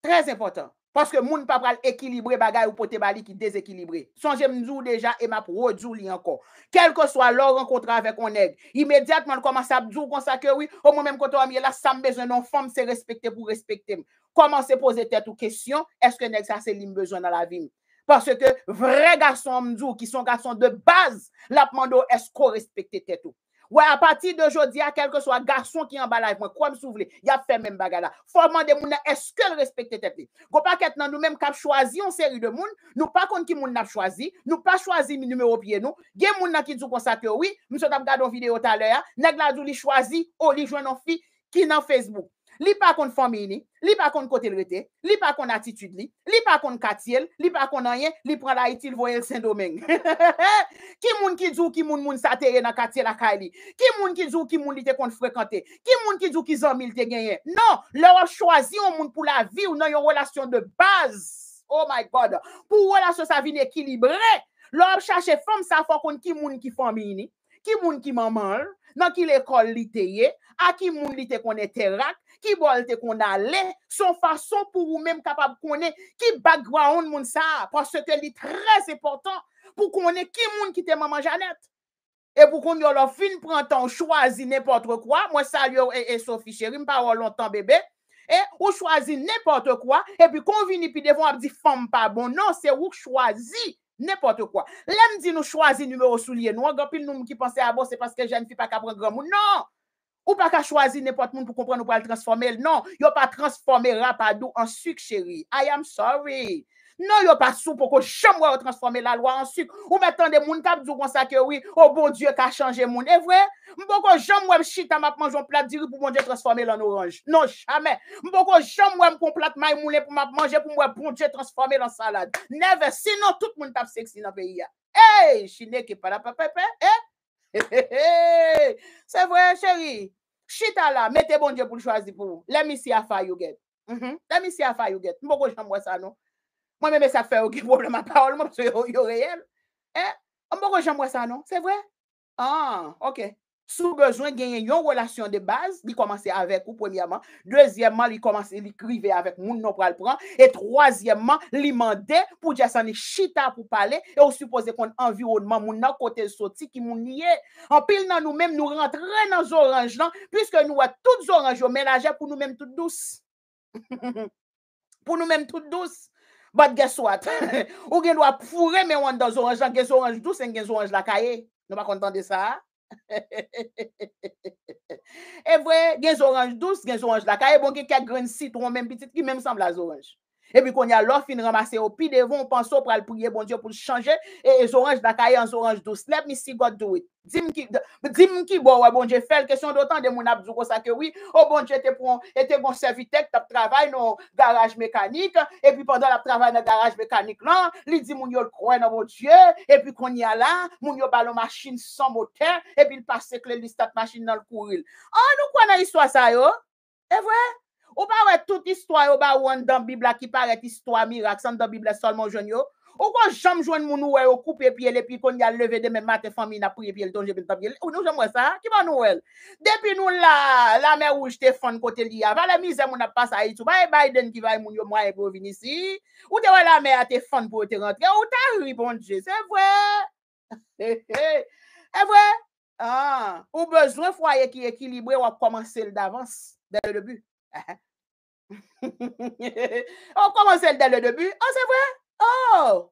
Très important. Parce que moun pas pral équilibrer bagay ou pote bali qui déséquilibré. Songez m'dou déjà et m'a redou li encore. Quel que soit leur rencontre avec un nèg, immédiatement commence à dire ça que oui, au moins même quand on la la besoin non femme c'est respecter pour respecter. se poser tête ou question, est-ce que nèg ça c'est lim besoin dans la vie? Parce que vrai garçon m'dou qui sont garçons de base, la mando est-ce qu'on respecte tête ou? Ouais, à partir d'aujourd'hui, à quel que soit garçon qui est en balade, moi, quoi me y il a fait même bagarre là. Faut demander moun est-ce que le respecte tête pas qu'être nan nous-mêmes kap choisi une série de moun, nous pas compte qui moun n'a choisi, nous pas choisi numéro pied nous. Gen moun nan ki dou kon ça que oui, nous sommes regardé une vidéo tout à l'heure, hein. nèg li choisi, ou oh, li joué en fille qui nan Facebook. Li pa kon fami li pa kon kote lrete, li pa kon attitude, li, li pa kon katiel, li pa kon anyen, li pran la itil voyel Saint-Domingue. ki moun ki djou ki moun moun teye nan katiel akay li? Ki moun ki djou ki moun li te kon fréquente. Ki moun ki djou ki zanmil te genyen? Non, lor choisi yon moun pou la vie ou nan yon relation de base. Oh my God! Pou relasyon sa vin ekilibre, lor chache femme sa kon ki moun ki famini, ki moun ki maman, nan ki l'école li teye, a ki moun li te kon eterak, qui te qu'on allait, son façon pour vous même capable konen ki background moun parce que li très important pour konen ki moun qui te maman Janet. et pour qu'on yo lo fin prantan chwazi n'importe quoi. Moi, moi yo et e Sophie chéri, mpa longtemps longtemps bebe, et ou n'importe n'importe quoi et puis qu'on vini puis devant ap di Femme, pa bon, non c'est ou choisi N'importe quoi. L'homme dit nous choisir numéro soulier. Nous, on pile nous qui pensait à bon, c'est parce que jeune fille pas capable grand Non! Ou pas qu'à choisir n'importe moun pour comprendre ou pas le transformer. Non, yo pas transformer rapadou en sucre, chérie. I am sorry. Non, yo pas sou pour que chambre transforme la loi en sucre. Ou mettant des moun kap dou kon que oui, oh bon Dieu ka changé moun. Et vrai, m'boko jamais chita m'ap manger un plat de pou pour mon Dieu transformer en orange. Non, jamais. jambe m'ap kon plat maï moulin pour m'ap manger pour moi bon Dieu transformer en salade. Never. Sinon tout moun tap sexy dans pays. Hey, chine qui pas la papa, eh? C'est vrai, chérie. Chita la, mette bon diyo pou chwazi pou. Let me see how far you get. Mm-hmm. Let me see how far you get. Mbo gojan mwa sa nou. Mwen mweme sa fè ou ki problem apawol mwen, pso yo reyel. Mbo gojan mwa sa nou, se vwe? Ah, ok. sous besoin gagner une relation de base, il commencer avec vous premièrement, deuxièmement, il commence li avec moun non pral prend et troisièmement, li mandé pour dire ça chita pour parler et on suppose qu'on environnement moun nan côté sorti qui moun nié. En pile nan nous-mêmes nous rentrons dans orange puisque nous avons toutes oranges mélanger pour nous-mêmes toutes douces. pour nous-mêmes toutes douces. But guess ou gen doit fourrer mais on dans orange, gen orange douce, gen orange la caillé. Nous pas content de ça. Et eh, vous voyez, des oranges douces, il des oranges là. Il y a quelques graines de citron, même petites, qui même semblent à des oranges. Et puis, qu'on y a l'offre, fin ramasser au pied devant, on pense pour aller prier, bon Dieu, pour changer. Et les oranges d'accueil, en orange douce. Let me see God do it. Dis-moi qui, bon, ouais, bon Dieu, fait la question d'autant de mon abdou, ça que oui. Oh, bon Dieu, t'es bon, était bon serviteur, t'as travaillé dans garage mécanique. Et puis, pendant la travail dans garage mécanique, là, il dit, mon yo le croit dans mon Dieu. Et puis, qu'on y a là, mon yo ballon machine sans moteur. Et puis, il passe que listes de machine dans le courrier. Ah, nous, quoi, dans histoire ça, yo? Et vrai? Ou pas ouais toute histoire ou pas ouan dans Bible qui paraît histoire miracle sans dans Bible seulement jeune yo. Ou quoi j'aime joindre mon ouais au couper pied les puis qu'on y a levé demain matin famille n'a prier pied le danger les pieds. Ou nous j'aimerais ça hein? qui va Noël. Depuis nous la la mer où j'te fon côté liya, hein? va la mise on a passé à Haïti. Bye Biden qui va moun yo moi pour venir ici. Ou tu vois la mère, à te pour te rentrer. Ou t'as oui bon Dieu, c'est vrai. C'est vrai. Ah, ou besoin faut qui est équilibré ou à commencer d'avance dès le début. on commence dès le début. Oh c'est vrai? Oh!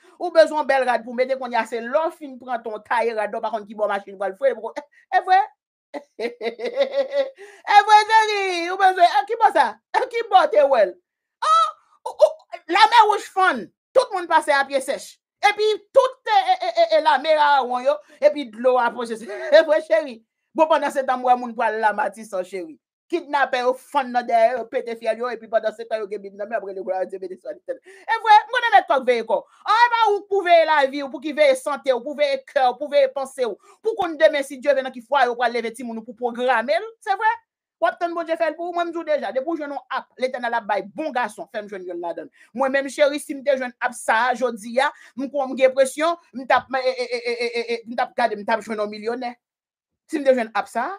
ou besoin belle rad pour mettre qu'on y a c'est l'offre prend ton taille radon, par contre qui boit machine pour le faire est eh, vrai est eh, vrai Denis ou besoin eh, qui boit ça qui boit t'es well oh, la mer rouge fun tout le monde passe à pied sèche et puis tout la mer à yo et puis de l'eau à poser Eh vrai chérie bon pendant ce temps moi moun pour la matisse hein, chérie kidnappé au fond de la pété fiel et puis pendant ce temps, vous avez bim nan, après le gloire de Dieu sur la Et vous, vous n'avez pas veillé quoi. Ah, bah, vous pouvez la vie, vous pouvez veiller santé, vous pouvez cœur, vous pouvez penser, pour qu'on demain, si Dieu vient qui foi, vous pouvez lever tout le pour programmer, c'est vrai? Wapten bon Dieu fait pour moi, je déjà, depuis je non app, l'éternel a bail, bon garçon, femme jeune yon la donne. Moi-même, chérie, si m'te jeune app ça, jodi ya, m'kon m'ge pression, m'tap, m'tap gade, m'tap jeune millionnaire. Si m'te jeune app ça,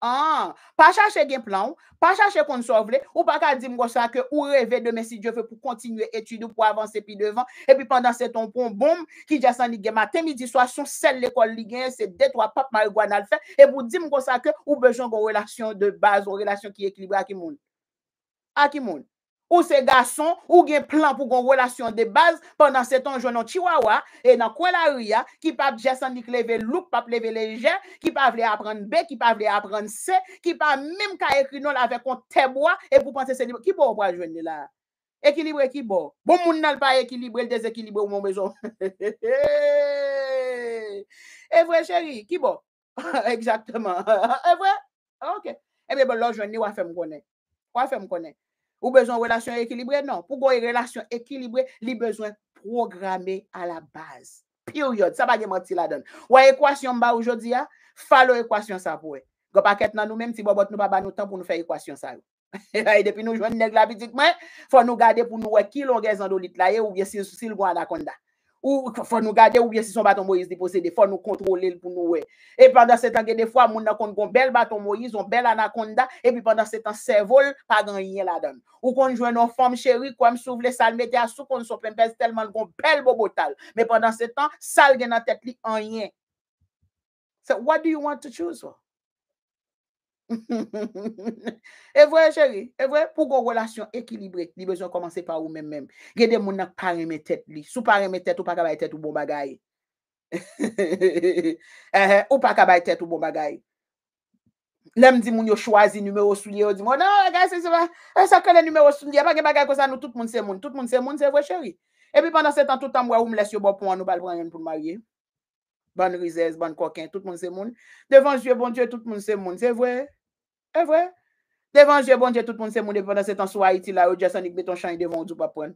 Ah, pas chercher des plans, pas chercher qu'on sauve, ou pas qu'à dire ça que ou rêver demain si Dieu veut pour continuer étudier, pour avancer puis devant et puis pendant ce temps pont bombe qui déjà s'en matin midi soir son sel l'école ligue c'est deux trois papes marijuana le fait et vous dire que ça que ou besoin de relation de base, une relation qui équilibre à qui monde. À qui monde ou ces garçon, ou bien plan pour gon relation de base pendant ce temps, je chihuahua et dans quoi la hein, qui pas j'ai ni loup, pas lever les gens, qui pas apprendre B, qui pas apprendre C, qui pas même ka écrire non avec un bois et vous pensez c'est qui pour pas jouer là? Équilibre qui bon? Bon, moun n'a pas équilibré le déséquilibre ou mon maison. et vrai chérie, qui bon? Exactement. Et vrai? Ok. Et eh bien, bon, là, je ne vais pas faire me connaître. Je faire connaître. Ou besoin de relation équilibrée? Non. Pour avoir une relation équilibrée, il besoin programmer à la base. Period. Ça va démentir la donne. Ou équation ba aujourd'hui, hein? fallo équation ça pour. Go paquet nan nous même si bobot nous pas nous temps pour nous faire équation ça. Et depuis nous jouons nèg la faut nous garder pour nous qui longueur en dolite là eh, ou bien si si le anaconda ou faut nous garder ou bien si son bâton Moïse des faut nous contrôler pour nous. Et pendant ce temps, des fois, mon a un bel bâton Moïse, un bel anaconda, et puis pendant ce temps, vol pas rien là-dedans. Ou qu'on joue nos femmes chérie, quoi me souvle, ça le mette à sous, kon son tellement bel bobotal. Mais pendant ce temps, sal gen nan tête li en rien. So what do you want to choose for? et vrai chérie, et vrai pour une relation équilibrée, il besoin commencer par ou même même. Gade mon n'a pas mes tête li. Sou pas mes tête ou pas kabay tête ou bon bagay. Eh, eh, ou pas kabay tête ou bon bagay. Lem di moun yo choisi numéro soulier, ou di moun, non, la gars, c'est ça. Eh, ça que le numéro soulier, pas que bagay comme ça, nous tout moun se moun. Tout moun c'est moun, c'est vrai chérie. Et puis pendant ce temps, tout temps, ou me laisse yo bon point, nous pas le prendre pour marier. Bonne risèse, bon coquin, tout le monde c'est monde. Devant Dieu, bon Dieu, tout le monde c'est monde. C'est vrai. Evre, devan jè bon jè tout moun se moun e pendant se tan sou Haiti la ou Jasonik beton chanye de moun ou pa pren.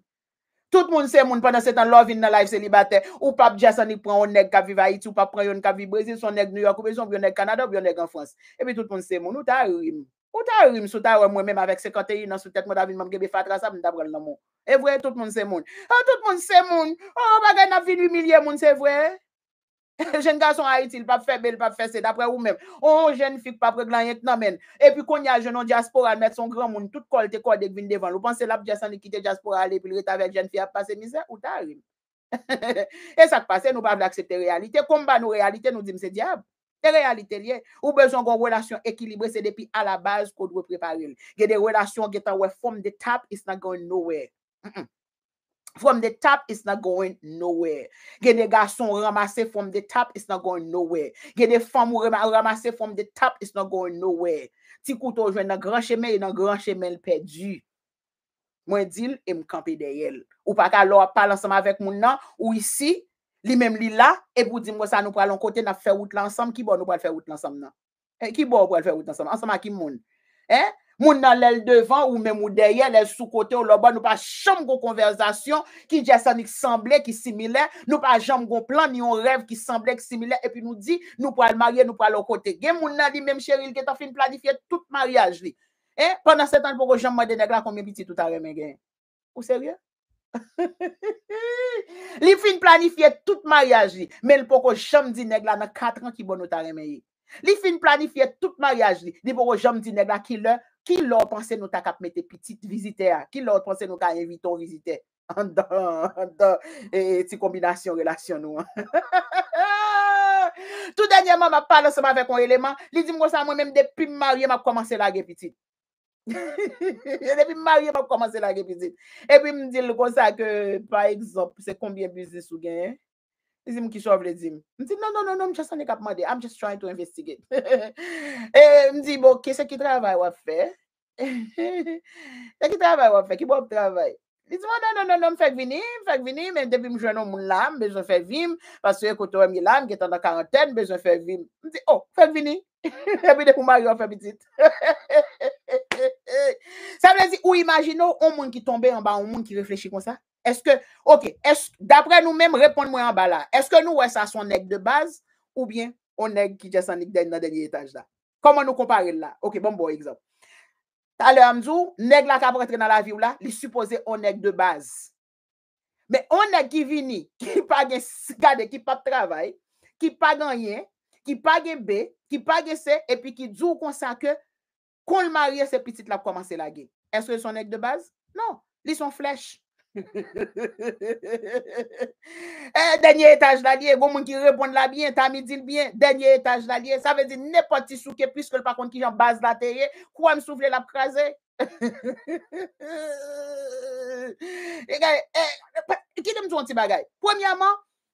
Tout moun se moun pendant se tan love in the life celibate ou pap Jasonik pren ou neg ka vive Haiti ou pap pren yon ka vive Brazil, son neg New York ou vye son vye neg Canada ou vye neg en France. Ebi tout moun se moun, ou ta harim, ou ta harim sou ta ou mwen menm avèk sekante yi nan sou tèt mwen avin mam gebe fatrasa mwen tabrel nan moun. Evre, tout moun se moun, ou oh, tout moun se moun, ou oh, bagay nan vin yu milye moun se vwe. jeune garçon Haïti, il pas fait belle, pas fait c'est d'après vous-même. Oh, jeune fille pas préglant non men. Et puis quand il y a jeune en diaspora mettre son grand monde tout colle tes des vinn devant. Vous pensez la diaspora quitter diaspora aller puis rester avec jeune fille à passer misère ou t'arrive. et ça passe, nous pas accepter réalité. Combat nous réalité, nous dit c'est diable. C'est réalité liée. Ou besoin d'une relation équilibrée, c'est depuis à la base qu'on doit préparer. Il y a des relations qui sont en forme de tap, it's not going nowhere. Mm From the top, it's not going nowhere. Geni gason ramase from the top, it's not going nowhere. Geni fam ou ramase from the top, it's not going nowhere. Ti koutou jwen nan gran chemen, yon nan gran chemen l perdi. Mwen dil, yon mkanpe deyel. Ou paka lor pal ansama vek moun nan, ou isi, li mem li la, e budi mwen sa nou pralon kote nan fe wout lan ansam, ki bo nou pral fe wout lan ansam nan? Eh, ki bo nou pral fe wout lan ansam? Ansama ki moun? Eh? Eh? Moun nan lèl devant ou même ou derrière lèl sou kote ou lòbò, nou pa chanm conversation qui ki dja qui semblè ki similè, nou pa chanm gò plan ni yon rev ki semblè ki similè, epi nou di, nou pral marye, nou pral lò Gen moun nan li même chéri ke ta fin planifiye tout mariage li. Eh, pendant sept ans, pourquoi j'en m'adonne là combien petit tout a remen gagne? Ou sérieux? li fin planifié tout mariage li, mais le pourquoi j'en dit nèg là dans 4 ans qui bon nous ta remen. Li fin planifié tout mariage li, li pourquoi jambe dit nèg là qui leur qui leur pensait nous t'as mettre des petites visiteur qui leur pensait nous t'as inviter un visiteur en dans et ces combination relation nous hein. tout dernièrement m'a parole ensemble avec un élément il dit moi ça moi même depuis me marier m'a commencé la guerre petite depuis me marier m'a commencé la guerre petite et puis me dit comme ça que par exemple c'est combien business ou gagne hein? Ils dit qui sont veut dire. Il dit non non non non, je ne suis pas demandé. I'm just trying to investigate. Et il dit bon, qu'est-ce qui travaille ou faire Qu'est-ce qui travaille ou faire Qui bon travailler Il dit non non non non, fait venir, fait venir, mais depuis que je jeune homme là, besoin faire vivre parce que côté Milan, là, qui est en quarantaine, besoin faire vivre. Il dis, « oh, fait venir. Et puis de pour Marie faire petite. Ça veut dire ou imaginons un monde qui tombe en bas, un monde qui réfléchit comme ça. Est-ce que, ok, d'après nous-mêmes, répondez-moi en bas là. Est-ce que nous, ouais, ça son aigle de base ou bien on nègre qui est son dans le dernier étage là? Comment nous comparer là? Ok, bon, bon exemple. T'as à l'heure, nègre là qui a rentré dans la vie là, il supposé on nègre de base. Mais on aigle qui vini, qui pas de qui pas de travail, qui pas gagné, qui pas de B, qui pas de C, et puis qui dit qu'on ça que quand le marié, ces petites là commencer la guerre. Est-ce que son nègre de base? Non, ils sont flèches. Eh, dernier étage d'allier bon moun qui répond la bien, ta bien, dernier étage d'allier ça veut dire n'importe qui souqué puisque le par contre qui en base la terre, quoi me souffler la craser. Eh, qui te me Premièrement,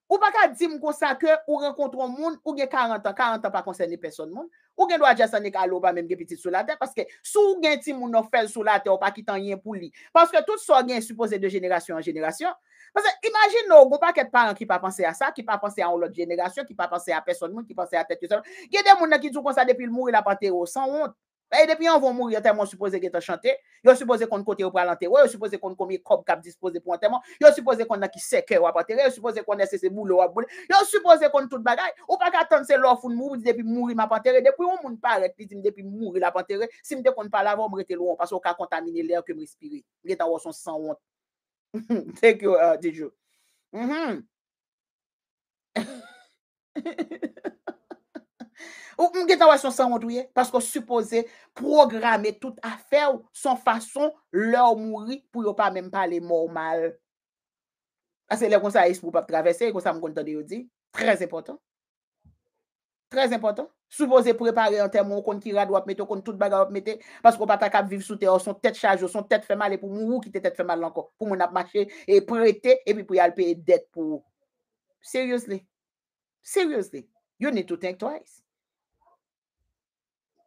ou pas qu'à dire ça que ou rencontre un monde ou gen 40 ans, 40 ans pas concerné personne monde ou gen doit dire ça n'est pas pas même petit sur la parce que sou gen ti moun nou fè sur la terre ou pas qui rien pour lui parce que tout soit gen supposé de génération en génération parce que imagine nous pas paquet parents qui pas penser à ça qui pas penser à l'autre génération qui pas penser à personne moun qui penser à tête y gen des moun qui dit comme ça depuis le mourir la panthéro sans honte ben, et depuis, on va mourir tellement supposé qu'ils ont chanté. supposé qu'on côté au pral enterré. supposé qu'on combien cop cap disposé pour enterrement. Ils supposé qu'on a qui sec ou à enterrer. supposé qu'on a ces boulot à boule. Ils supposé qu'on tout bagaille. Ou pas qu'attendre c'est l'offre ou mourir depuis mourir m'a enterré. Depuis on pas paraît dit depuis mourir la enterré. Si me qu'on pas avant me rester loin parce qu'on a contaminé l'air que me respirer. Il est en son sans honte. Thank you dieu. DJ. Mhm. Ou mwen ta wè son san parce que suppose programe tout affaire ou son fason lè ou mouri pou yo pa mèm pale mormal. Ase lè kon sa espou pap travesse, kon sa mwen important. de yo di. Trez important. très important. Suppose prepare an termon kon ki rad wap mette, kon tout baga wap parce qu'on ne peut viv vivre sous terre, son tête charge, son tête fait mal, et pour mourir, qui te fait mal encore? Pour moun ap mache, et prete, et puis pou yal peye det pou pour. Seriously. Seriously. You need to think twice.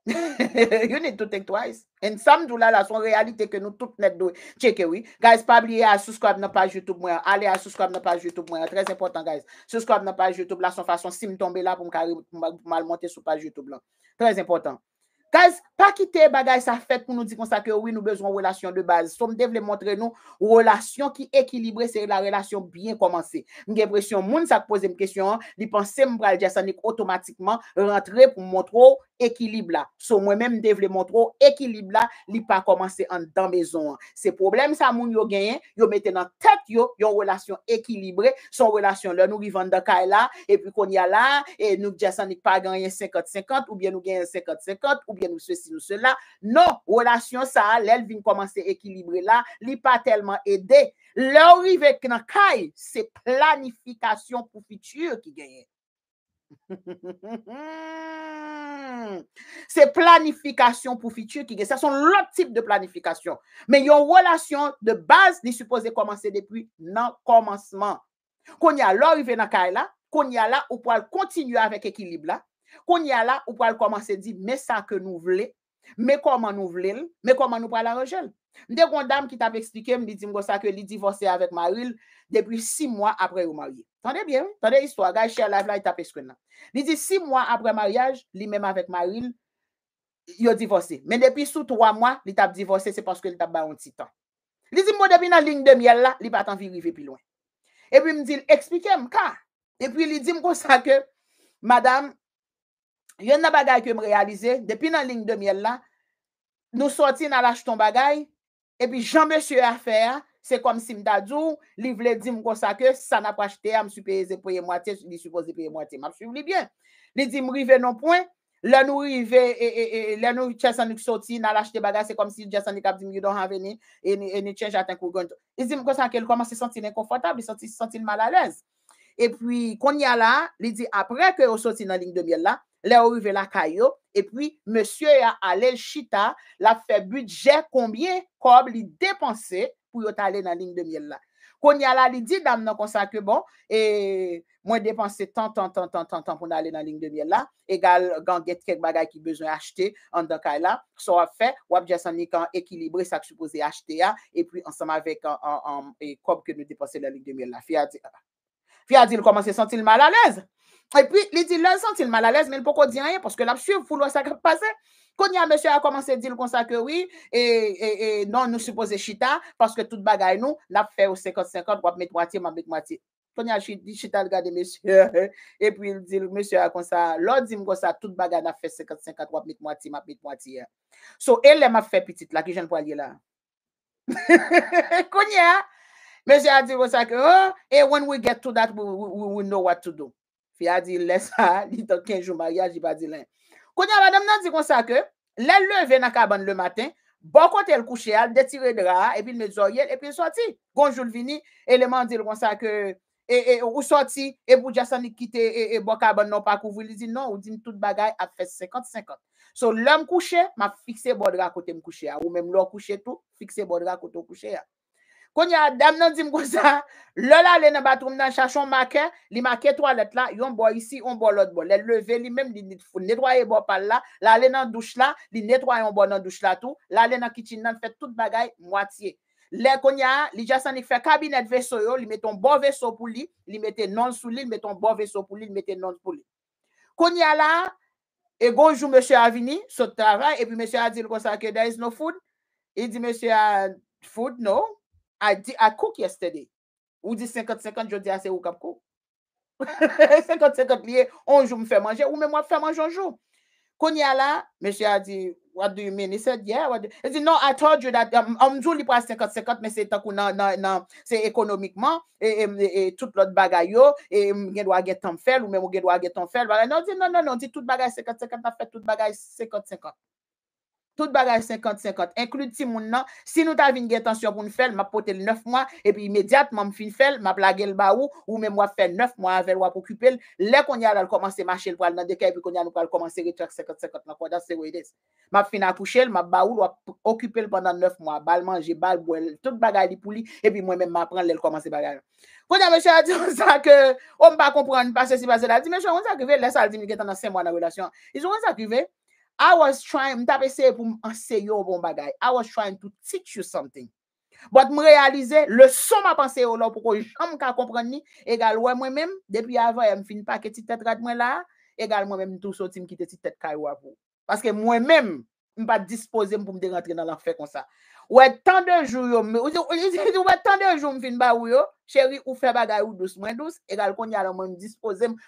you need to think twice. And sam doula la la son realite Que nous tout net do. Cheke eh oui Guys, Pas oublier a subscribe nan page YouTube Allez Allez à subscribe nan page YouTube mwen. Très important guys. Subscribe nan page YouTube la son façon si me tombe là pour m'kari. mal monte sou page YouTube Très important. Guys, pas quitter bagay ça fait pour nous dire comme ça que oui, nous besoin relation de base. Somme devle montrer nous relation qui équilibrée, c'est la relation bien commencée. J'ai l'impression moun ça pose une question, hein. li pense m'bral jasanik automatiquement rentrer pour montrer équilibre là. So moi-même devle montrer équilibre là, li pas commencé en dans maison. Hein. C'est problème ça moun yo gagne, yo mette dans tête yo, yon relation équilibrée, son relation là nous vivons dans kay là et puis qu'on y a là et nous jasanik pas gagner 50 50 ou bien nous gagne 50 50 ou nous ceci, ou cela. Non, relation ça, l'elle vient commencer à équilibrer là, li pas tellement aidé. Leur dans le cas c'est planification pour futur qui gagne. c'est planification pour futur qui gagne. Ça sont l'autre type de planification. Mais yon relation de base, ni supposé commencer depuis le commencement. qu'on y a dans là, qu'on y a là, ou pour continuer avec équilibre là, qu'on y a là, on peut commencer dire, mais ça que nous voulons, mais comment nous voulons, mais comment nous Il arranger. a une dame qui t'a expliqué, me dit ça que li divorcé avec Maril depuis six mois après au marié. Tendez bien, hein? tendez histoire, gars, cher live là, il t'a screen Il dit six mois après mariage, lui même avec Maril, a divorcé. Mais depuis sous trois mois, il t'a divorcé, c'est parce que t'a ba un petit temps. Il dit moi depuis la ligne de miel là, n'a pas envie vivre plus loin. Et puis me dit expliquez-moi Et puis il dit comme ça que madame il y a que je réaliser. Depuis dans ligne de miel, là, nous sortons na l'âge ton bagage. Et puis, jean monsieur à faire, c'est comme si m'ta dou, li vle di m'kon Ça ke, n'a pas acheté, m'a supposé payer moitié, li supposé payer moitié, m'a suivi bien. Li di m'rive non point, Là nous rive, et, et, et, le nou chesan nou sorti, n'a l'acheté bagage, c'est comme si chesan nou kap di m'you et have any, any, any change at un coup gant. Li di m'kon sa se inconfortable, senti, senti mal à l'aise. Et puis, kon y a là. li di après ke on sorti nan ligne de miel la, le orive la kayo, et puis monsieur a chita, la fait budget combien kob li pour pour aller dans la ligne de miel la. y a la li dit dame nan ça que bon, et moi dépenser tant tant tant tant tant tant pour aller dans la de miel là égal gang get bagaille bagay besoin acheter en an dan kay la, so fait, ou wap ça ni quand équilibrer ça et achete ya, ah. et puis ensemble et en, an, an, e kob la nou de miel là. Fiat. Puis a dit, il commence à sentir mal à l'aise. Et puis, il dit, il sent mal à l'aise, mais il ne peut pas dire rien parce que l'absurde voulait vous ça qui Quand monsieur a commencé à dire comme ça que oui, et, et, et non, nous supposons chita parce que toute bagaille, nous, l'a fait au 50-50, on va mettre moitié, on moitié. Quand il chita, il monsieur, et puis il dit, monsieur a comme ça, l'autre dit comme ça, toute bagaille, a fait 50-50, on va mettre moitié, on moitié. So, elle m'a fait petite là, qui je ne pas aller là. Quand mais j'ai dit, vous ça que hein, et when we get to that, we, we, we know what to do. Puis il a dit, laisse ça, il est 15 jours mariage, il va dire, l'un. Quand la madame a dit, comme ça, que, l'elle levé dans la cabane le matin, bon côté elle couche, elle détire le drap, et puis elle me dit, et puis sorti. Bonjour, vini, et elle monde dit, comme ça, que, et, et ou sorti, et vous j'ai quitter, et, et bon carbone non pas couvrir, il dit, non, ou dit, tout bagaille a fait 50-50. So, l'homme couché, m'a fixé bon drap côté me coucher, ou même l'homme couché tout, fixé bon drap côté me coucher. Konya ya dame nan di le lè la nan batroum nan chachon makè, li makè toilette la, yon bo ici, on bo lot boy. Lè levé li même li nettoyer bo pal la, la nan douche là, li nettoye yon bo nan douche là, tout, la lè nan kitchen nan, fait tout bagay moitié. Lè konya li jasan li fè kabinet veso yo, li meton bo veso pou li, li mette non sou li, li meton bo veso pou li, li non pou li. Kon la, E gonjou Monsieur a vini, travail, et puis Monsieur a di l konsa ke there is no food. E di Monsieur a food, no. I did I cook yesterday. Ou di 50-50, je a c'est ou kap kou. 50-50 liye, onjou m fè manje, ou mè mwa fè manje onjou. Konye ala, monsieur a dit « what do you mean? He said, yeah, what do you... He said, no, I told you that, amjou um, li pa 50-50, mè se takou nan, nan, nan, se ekonomikman, e, e, e, tout lot bagay yo, e gen get tan ou même mou gen être a get tan non, di, non, non, non, di, tout bagay 50-50, pas fait tout bagay 50-50. Tout bagage 50-50, inclut si moun nan, si nous avons une tension pour nous faire, m'a pote le 9 mois, et puis immédiatement m'fin faire, m'a blagué le baou, ou même moi faire 9 mois avec pour occuper, les qu'on y a commencer marcher le poil dans et puis qu'on y a commencer retraite 50-50 dans quoi stéroïdes. M'a fin accoucher, m'a baou, ou occuper pendant 9 mois, bal manger, bal boire, tout bagage pou li, et puis moi-même m'a prendre le commencer bagage. Quand monsieur a dit ça que, on pas comprendre, pas ceci, pas cela, dit, mais je s'est arrivé, laisse ça, dit, dans 5 mois dans relation. Ils ont ça I was trying, mta pese pou yo bon bagay. I was trying to teach you something. But m realize, le son ma pensé yo la pou ko jom ka kompren ni, egal wè mwen mèm, depi avan m fin pa ti tet rad mwen la, egal mwen mèm tou so ti m ki te ti tet kay wapou. Paske mwen m'a disposer pour me rentrer dans l'enfer comme ça. Ouais, tant de jours, yo, ou tant de jours, m'fin ba ou yo, chéri, ou fait bagay ou douce, moins douce, et y kon yal m'en m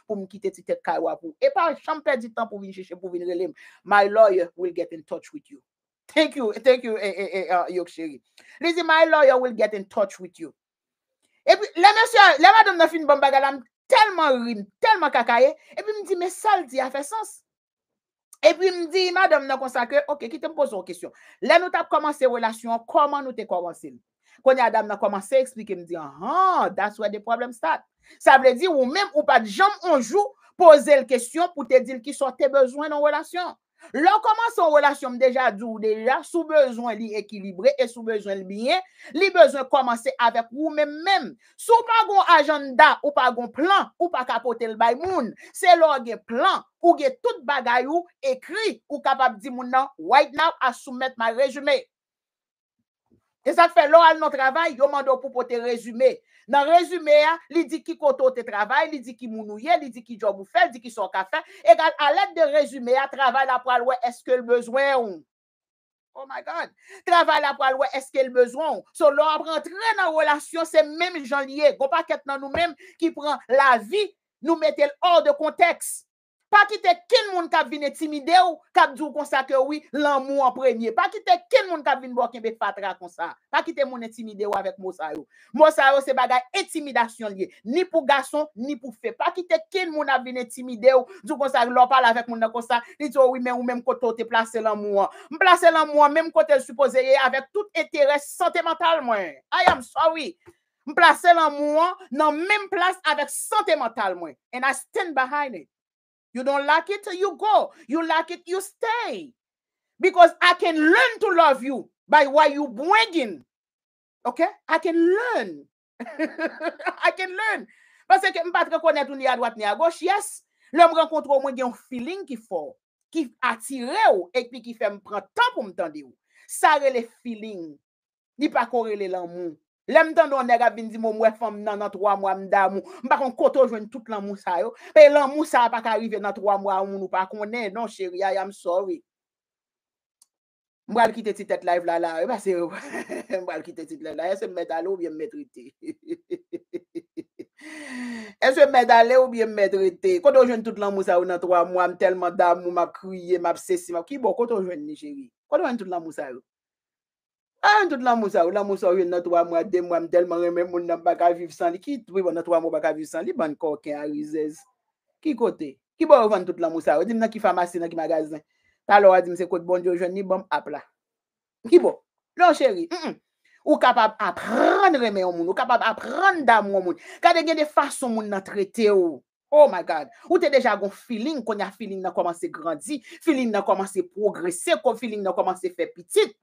pour me quitter tête kawa pour. Et pas jamais perdre du temps pour venir chercher, pour venir relem. My lawyer will get in touch with you. Thank you, thank you, eh, eh, eh, uh, eh, yok Lizzie, my lawyer will get in touch with you. Et puis, le monsieur le madame n'a fin bon bagay tellement rime, tellement kakaye, et puis me dit, mais ça, le dit, a fait sens. Et puis, me dit, madame, nous consacré, ok, qui te pose une question. Là, nous avons commencé relation, comment nous avons commencé? Quand la dame a commencé à expliquer, me dit, ah, that's where the problem start. Ça veut dire, ou même, ou pas de jambes, on jour, poser la question pour te dire qui sont tes besoins dans la relation. Lò commence son relation déjà déjà, sous besoin sou bezwen et sous besoin sou bezwen li byen, li vous-même. même. ou pas même. Sou pas ou pas gon plan ou pas capoter le bay moun, se plan ou gen tout bagay ou écrit, ou capable di moun nan right now à soumettre ma résumé. » Et ça fait fè lò travail nou yo mando pou pote dans le résumé, hein, il dit qui koto te travail, il dit qui mounouye, il dit qui job ou fait, il dit qui son café. Et à l'aide de résumé, travail la pour est-ce que le besoin Oh my God. Travail la pour est-ce qu'il besoin ou? So, l'on rentre dans relation, c'est même gens liés. qu'il y dans nous-mêmes qui prend la vie, nous mettons hors de contexte. Pas quitter quel monde qui vient intimider ou qui dit comme ça que oui, l'amour en premier. Pas quitter quel monde qui vient boire pas fatra comme ça. Pas quitter mon intimider ou avec Moussa. Mosaïo, c'est bagay intimidation lié, ni pour garçon ni pour fille. Pas quitter quel monde qui vient intimider ou dit comme ça l'on parle avec monde comme ça, il dit oui mais ou même côté t'es placé l'amour. Placé l'amour même côté supposé avec tout intérêt sentimental. mentale moi. I am sorry. Placer l'amour dans même place avec sentimental mentale moi. And I stand behind it. You don't like it, you go. You like it, you stay. Because I can learn to love you by what you in. Okay? I can learn. I can learn. Parce que mpa pas konet ni à droite ni à gauche, yes. Le rencontre au moins un feeling qui fort, qui attire ou, et puis ki fait me prendre temps pour me tendre ou. Ça le feeling. Ni pas corrélé l'amour. Lem tan don nega bindi mou mwè e fòm nan nan 3 mwa mdamu, mbakon koto jwen tout lan mousa yo. Pe lan mousa pa ka arrive nan 3 mwa moun ou pa konen, non chéri, ayam sorry. Mbwal ki te titet la, blala, e pa sè yo. Mbwal ki te titet la, la, e se mbeda le ou bie mbedre te. E se mbeda le ou bie mbedre te. Koto jwen tout lan mousa yo nan 3 mwa mdelman damu, mba kriye, mba psessi, mba kibo, koto jwen ni chéri. Koto jwen tout lan mousa yo. Ah, tout l'amour ça, l'amour ça, il y trois mois, deux mois, tellement même mon n'a pas vivre sans liquide Qui trouve dans trois mois pas vivre sans liban ban coquin à risez. Qui côté? Qui va vendre tout l'amour ça? dit moi qui pharmacie, dans qui magasin. Alors, dis dit c'est kout bon Dieu, je ni bon app Qui bon? Non chérie. Ou capable apprendre aimer moun, monde, ou capable apprendre d'amour moun. monde. Quand il y a des façons monde n'a traité ou. Oh my God. Ou te déjà gon feeling, qu'on a feeling n'a commencé grandir, feeling n'a commencé progresser, qu'on feeling n'a commencé faire petite.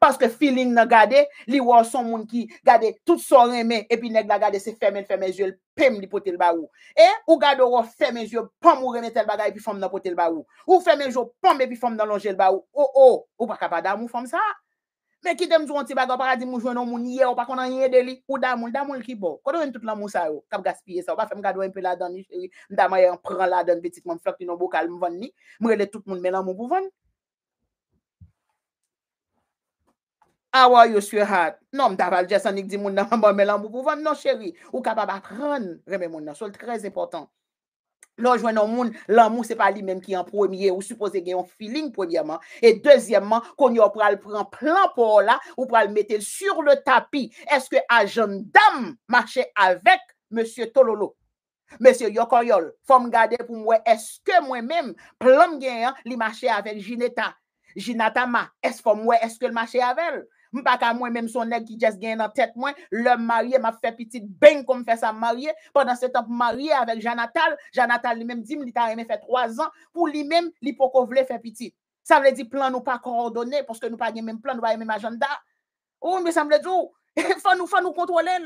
Paske filin nan gade, li waw son moun ki gade tout son reme, epi neg la gade se femen femen jye lpem li pote lbawou. E, ou gado waw femen jye pom ou reme tel baga epi fom nan pote lbawou. Ou femen jye pom epi fom nan longe lbawou. Ou, ou, oh, oh, ou pa kapadam ou fom sa? Men ki dem jwonti baga paradi mou jwenon moun ye, ou pa konan ye deli, ou damoul, damoul ki bo. Kodo yon tout lan moun sa yo? Kap gaspye sa, ou pa fem gado yon pe ladan ni, mda maye yon pran ladan betik moun flok ti nan bokal mwen ni, mwen le tout moun menan moun mwen mwen wa yo sye hat, non mta val di moun nan mwen mais pou pou non chéri, ou kapab apren reme moun nan, sol très important. Lò jwen nan moun, l'amour se pa li menm ki an premier ou suppose gen yon feeling premièrement. Et deuxièmement, kon yo pral pran plan pour la, ou pral mettre sur le tapis tapi, ce ajan dam mache avec Monsieur Tololo. Monsie Yokoyol, fòm gade pou ce que mwen même plan gen avec li Ginatama est Jineta, Jinatama, moi est-ce que l mache elle? M'paka moi même son nèg qui just gagne en tête moi, le marié m'a fait petit ben comme fait sa mariée pendant ce temps marié avec Janatal, Janatal lui-même dit il t'a aimé fait trois ans pour lui-même, li poko voulait faire petit. Ça veut dire plan nous pas coordonné parce que nous pas même plan, nous pas même agenda. Oh mais ça me dit faut nous faut nous contrôler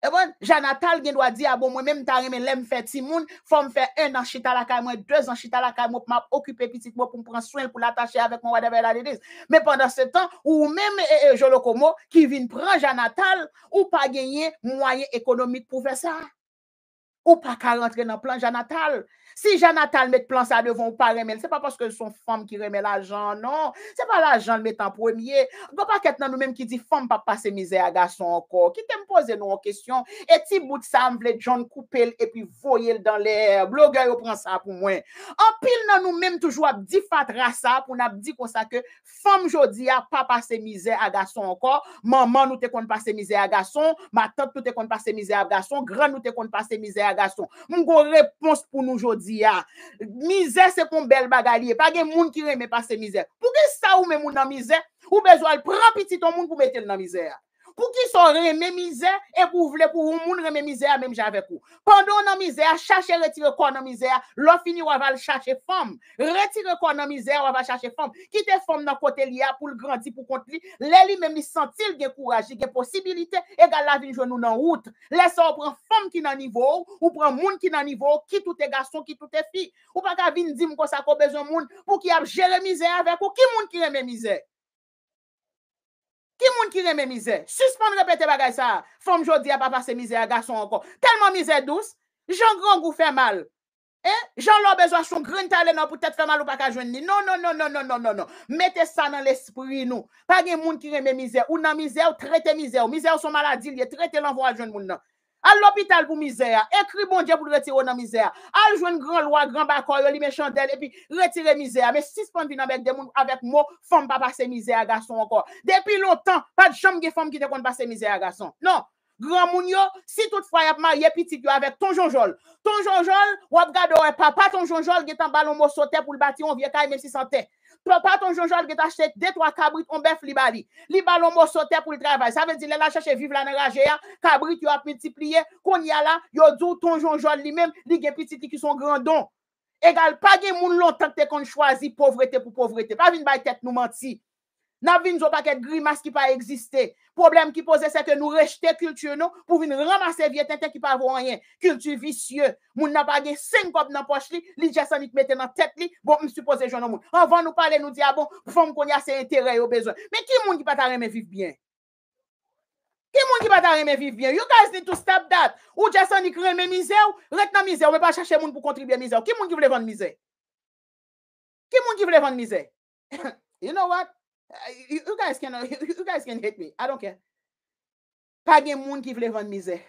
et eh bon, Janatal, il doit dire, ah bon, moi-même, t'as aimé l'aime faire petit monde, faut me faire un an chita la deux ans chita la pour m'occuper petit, moi, pour me prendre soin, pour l'attacher avec mon de la l'église. Mais pendant ce temps, ou même, Jolocomo eh, eh, Jolokomo, qui vient prendre Janatal, ou pas gagner moyen économique pour faire ça ou pas qu'à rentrer dans le plan Janatal. Si Janatal met plan ça devant ou pas ce c'est pas parce que son femme qui remet l'argent, non. C'est pas l'argent le met en premier. Go pas qu'être dans nous-mêmes qui dit femme pas passer misère à garçon encore. Qui t'aime poser nous en question. Et ti bout ça, m'vle John couper et puis voyer dans l'air. Blogueur, yo prend ça pour moi. En pile nous-mêmes toujours à dit fatra ça pour n'a dit comme ça que femme jodi a pas passer misère à garçon encore. Maman nous te qu'on passer misère à garçon. Ma tante nous te qu'on passer misère à garçon. Grand nous te qu'on passer misère garçon. Mon réponse pour nous aujourd'hui. Misère, c'est pour un bel bagalie. Pas de monde qui remet pas ces misère, Pour que ça ou même dans misère, ou besoin de prendre petit ton monde pour mettre dans misère pour qu'ils soient remis et pour vous voulez pour vous moun remis même j'ai avec vous. Pendant la misère, cherchez retirer quoi dans misère, l'offre fini ou va chercher femme. Retirer quoi dans misère ou va chercher femme. Quitte femme dans le côté lié pour le grandir pour contre lui. même il sentit le courage, il possibilité et égal la vie nous dans route. laissez ou prendre femme qui est dans niveau ou prend monde qui dans niveau, qui tout est garçon, qui tout est fille. Ou pas qu'à venir dire que ça a besoin de monde pour qui a géré misère avec vous. Qui monde qui remet qui moun ki reme mizè? Suspends repete bagay sa. Fom jodi a dis à papa, a encore. Tellement encore. Tellement misère grand gran fait mal. Eh? Jan lò son grin talè pour pou mal ou pas ka jwen ni. Non, non, non, non, non, non, non, non. Mettez ça dans l'esprit nous. Pas gen moun ki reme misère, Ou nan misère, ou misère, misère. ou. ou son maladie. liye. Trete l'envoi à jwen moun à l'hôpital pour misère, écris bon Dieu pour retirer dans misère. Al joindre grand loi, grand bacor, li méchantel et puis retirer misère. Mais si on vient avec des avec mots, femme pas passer misère garçon encore. Depuis longtemps, pas de chambre de femme qui te compte passer misère garçon. Non. Grand mounio, yo, si toutefois y a marié petit avec ton jonjol. Ton jonjol, ou ap papa, ton jonjol qui est en ballon mot sauter pour le bâtir, on vient quand même si santé. Pas ton jean joël qui t'achète acheté deux, trois cabrit, on bœuf libali. Libalon Li pour le travail. Ça veut dire, là, cherche vivre la rage, hein. cabrit, tu a multiplié, qu'on y a là, yo dou ton jean li lui-même, li gen petit qui sont grandons. Égal, pas gen moun longtemps que te kon choisi pauvreté pour pauvreté. Pas vin bay tête nous menti. N'a vin pas paquet grimace qui pas existé. Problème qui pose c'est que nous rejetons culture nous pour venir ramasser vieux tête qui pas rien. Culture vicieux. nous n'a pas de 5 cop dans poche li, li mette dans tête li. Bon, me supposé jeune monde. Avant nous parler nous dit ah bon, femme konya c'est intérêt au besoin. Mais qui moun qui pas ta remet vivre bien? Qui moun qui pas ta remet vivre bien? You guys need to stop that. Ou Jasonic ni remet misère, rete dans misère, mais pas chercher moun pour contribuer misère. Qui moun qui veut vendre misère? Qui moun qui veut vendre misère? you know what? Tout le monde est en hétme. Je ne sais pas. Pas des monde qui veut vendre misère.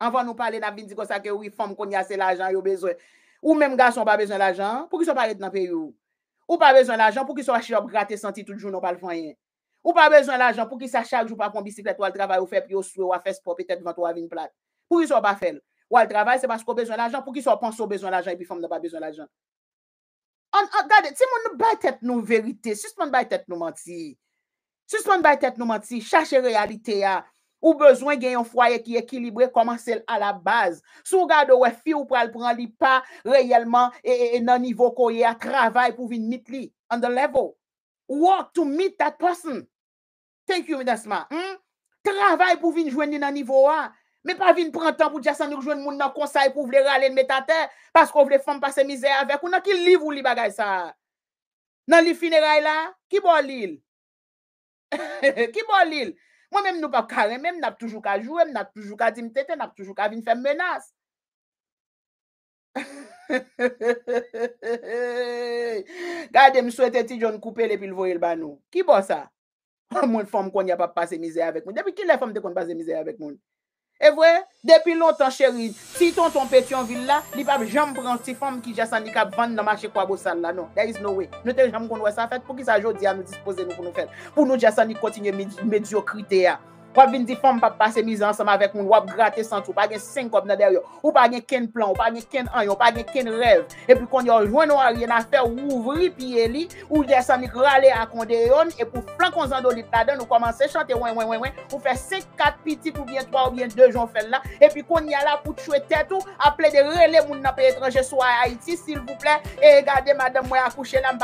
Avant nous parler d'un dit comme ça, que oui, les femmes ont assez l'argent elles ont besoin. Ou même les gars pas besoin d'argent. Pour qu'ils ne soient pas pays. Ou pas besoin d'argent. Pour qu'ils soient achetés, gratté, senti tous les jours, non pas le Ou pas besoin d'argent. Pour qu'ils ne soient pas chargés, ou pas pour ou à la travail, ou faire plus, ou à faire sport, peut-être ou à avoir une plate. Pour qu'ils soient pas fêlés. Ou à la travail, c'est parce qu'ils ont besoin d'argent. Pour qu'ils soient pensés aux besoin de et puis femme n'a pas besoin d'argent. On tu si on ne la tête nous vérité, si on la tête nous menti, si on la tête nous menti, cherchez réalité Vous Ou besoin de foyer qui est équilibré, commence à la base. Si vous regardez, ouais, fille ou pral prend li pas réellement et dans niveau koye à travail pour venir meet li, on the level. Work to meet that person. Thank you, madame. Hmm? Travaillez Travail pour venir jouer dans niveau 1. Me pa vin pran tan pou jasan nou jwen moun nan konsay pou vle ralè nme tate. Pas kon vle fom pase mizè avèk. Moun nan ki liv ou li bagay sa? Nan li finera ila? Ki bo li? Ki bo li? Moun menm nou pa kare menm. Nanp toujou ka jwen. Nanp toujou ka dim tete. Nanp toujou ka vin fè menas. Gade m sou ete ti joun koupe le pil voyel ban nou. Ki bo sa? Moun fom kon ya pa pase mizè avèk moun. Depi ki lè fom de kon pase mizè avèk moun? E vwe, depi lontan cheri, si ton ton peti yon villa, li pa jom pransi fom ki jasan ni kap vande namache kwa gosan la, no, there is no way, nou te jom kon wè sa fèt pou ki sa jodi a nou dispose nou pou nou fèl, pou nou jasan ni kontinye mediokrite ya. wap vin di fòm pa pase miz ansèm avèk, wap gratè san tou, wap gen senkòp nan der yo, wap gen ken plan, wap gen ken an yo, wap gen ken rev, epi kon yon jwen waryen a fè wouvri piye li, wap gen sanik ralè an konde yon, epi pou plan kon zan do li padè, nou komanse chante wè, wè, wè, wè, pou fè se kat piti pou vyen to, ou vyen de jon fè lè, epi kon yon yalè pou tchwe tèt ou, aple de relè moun nan pe etranje sou a Haiti, s'il vous plè, e regade madèm mwen akouche lè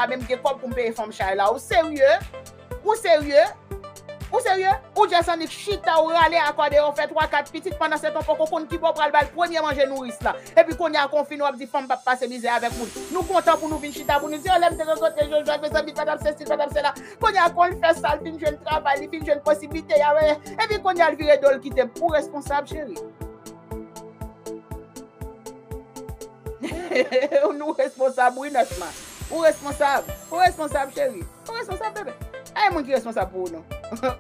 Ou serye, ou jè sanik chita ou rale akwa de ou fè 3-4 pitit pandan seton fò kon koun kibò pral bal, pwenye manje nouris la. Ebi kon yè kon fin wap di fam bap pasemize avèk moun. Nou kontan pou nou vin chita, pou nou di olèm te rekote, jèl jòk, jèl jòk, mipadam, sèstil, mipadam, sèla. Kon yè kon fè sal, mipin jèl trabal, mipin jèl posibite, ebi kon yèl vire dol kitèm. Ou responsab chèri? Ou nou responsab ou inèchman? Eh, ou responsab? Ou responsab chèri? Ou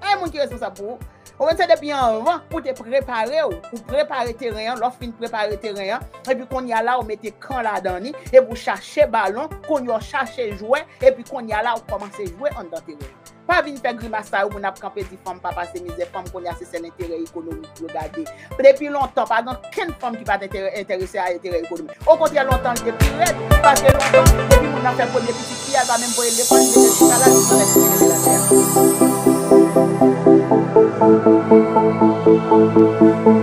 Ay moun ki reso sa pou? Ou ven se depi an ran pou te prepare ou Ou prepare terenyan, lò fin prepare terenyan E pi kon yal la ou mette kan la dan ni E pou chache balon, kon yon chache jwen E pi kon yal la ou komanse jwen an dan terenyan Pa vin pe grimasa ou pou nap kampe di fom pa pase mi ze fom Kon yase se l'enterer ekonomi, lò gade Depi lontan, pa gen, ken fom ki va te enterese a enterer ekonomi Ou konti lontan, depi red, paske lontan Depi moun an fè konye, pi ti kia zan men boye le Kon yase se l'enterer ekonomi, lò gade Thank you.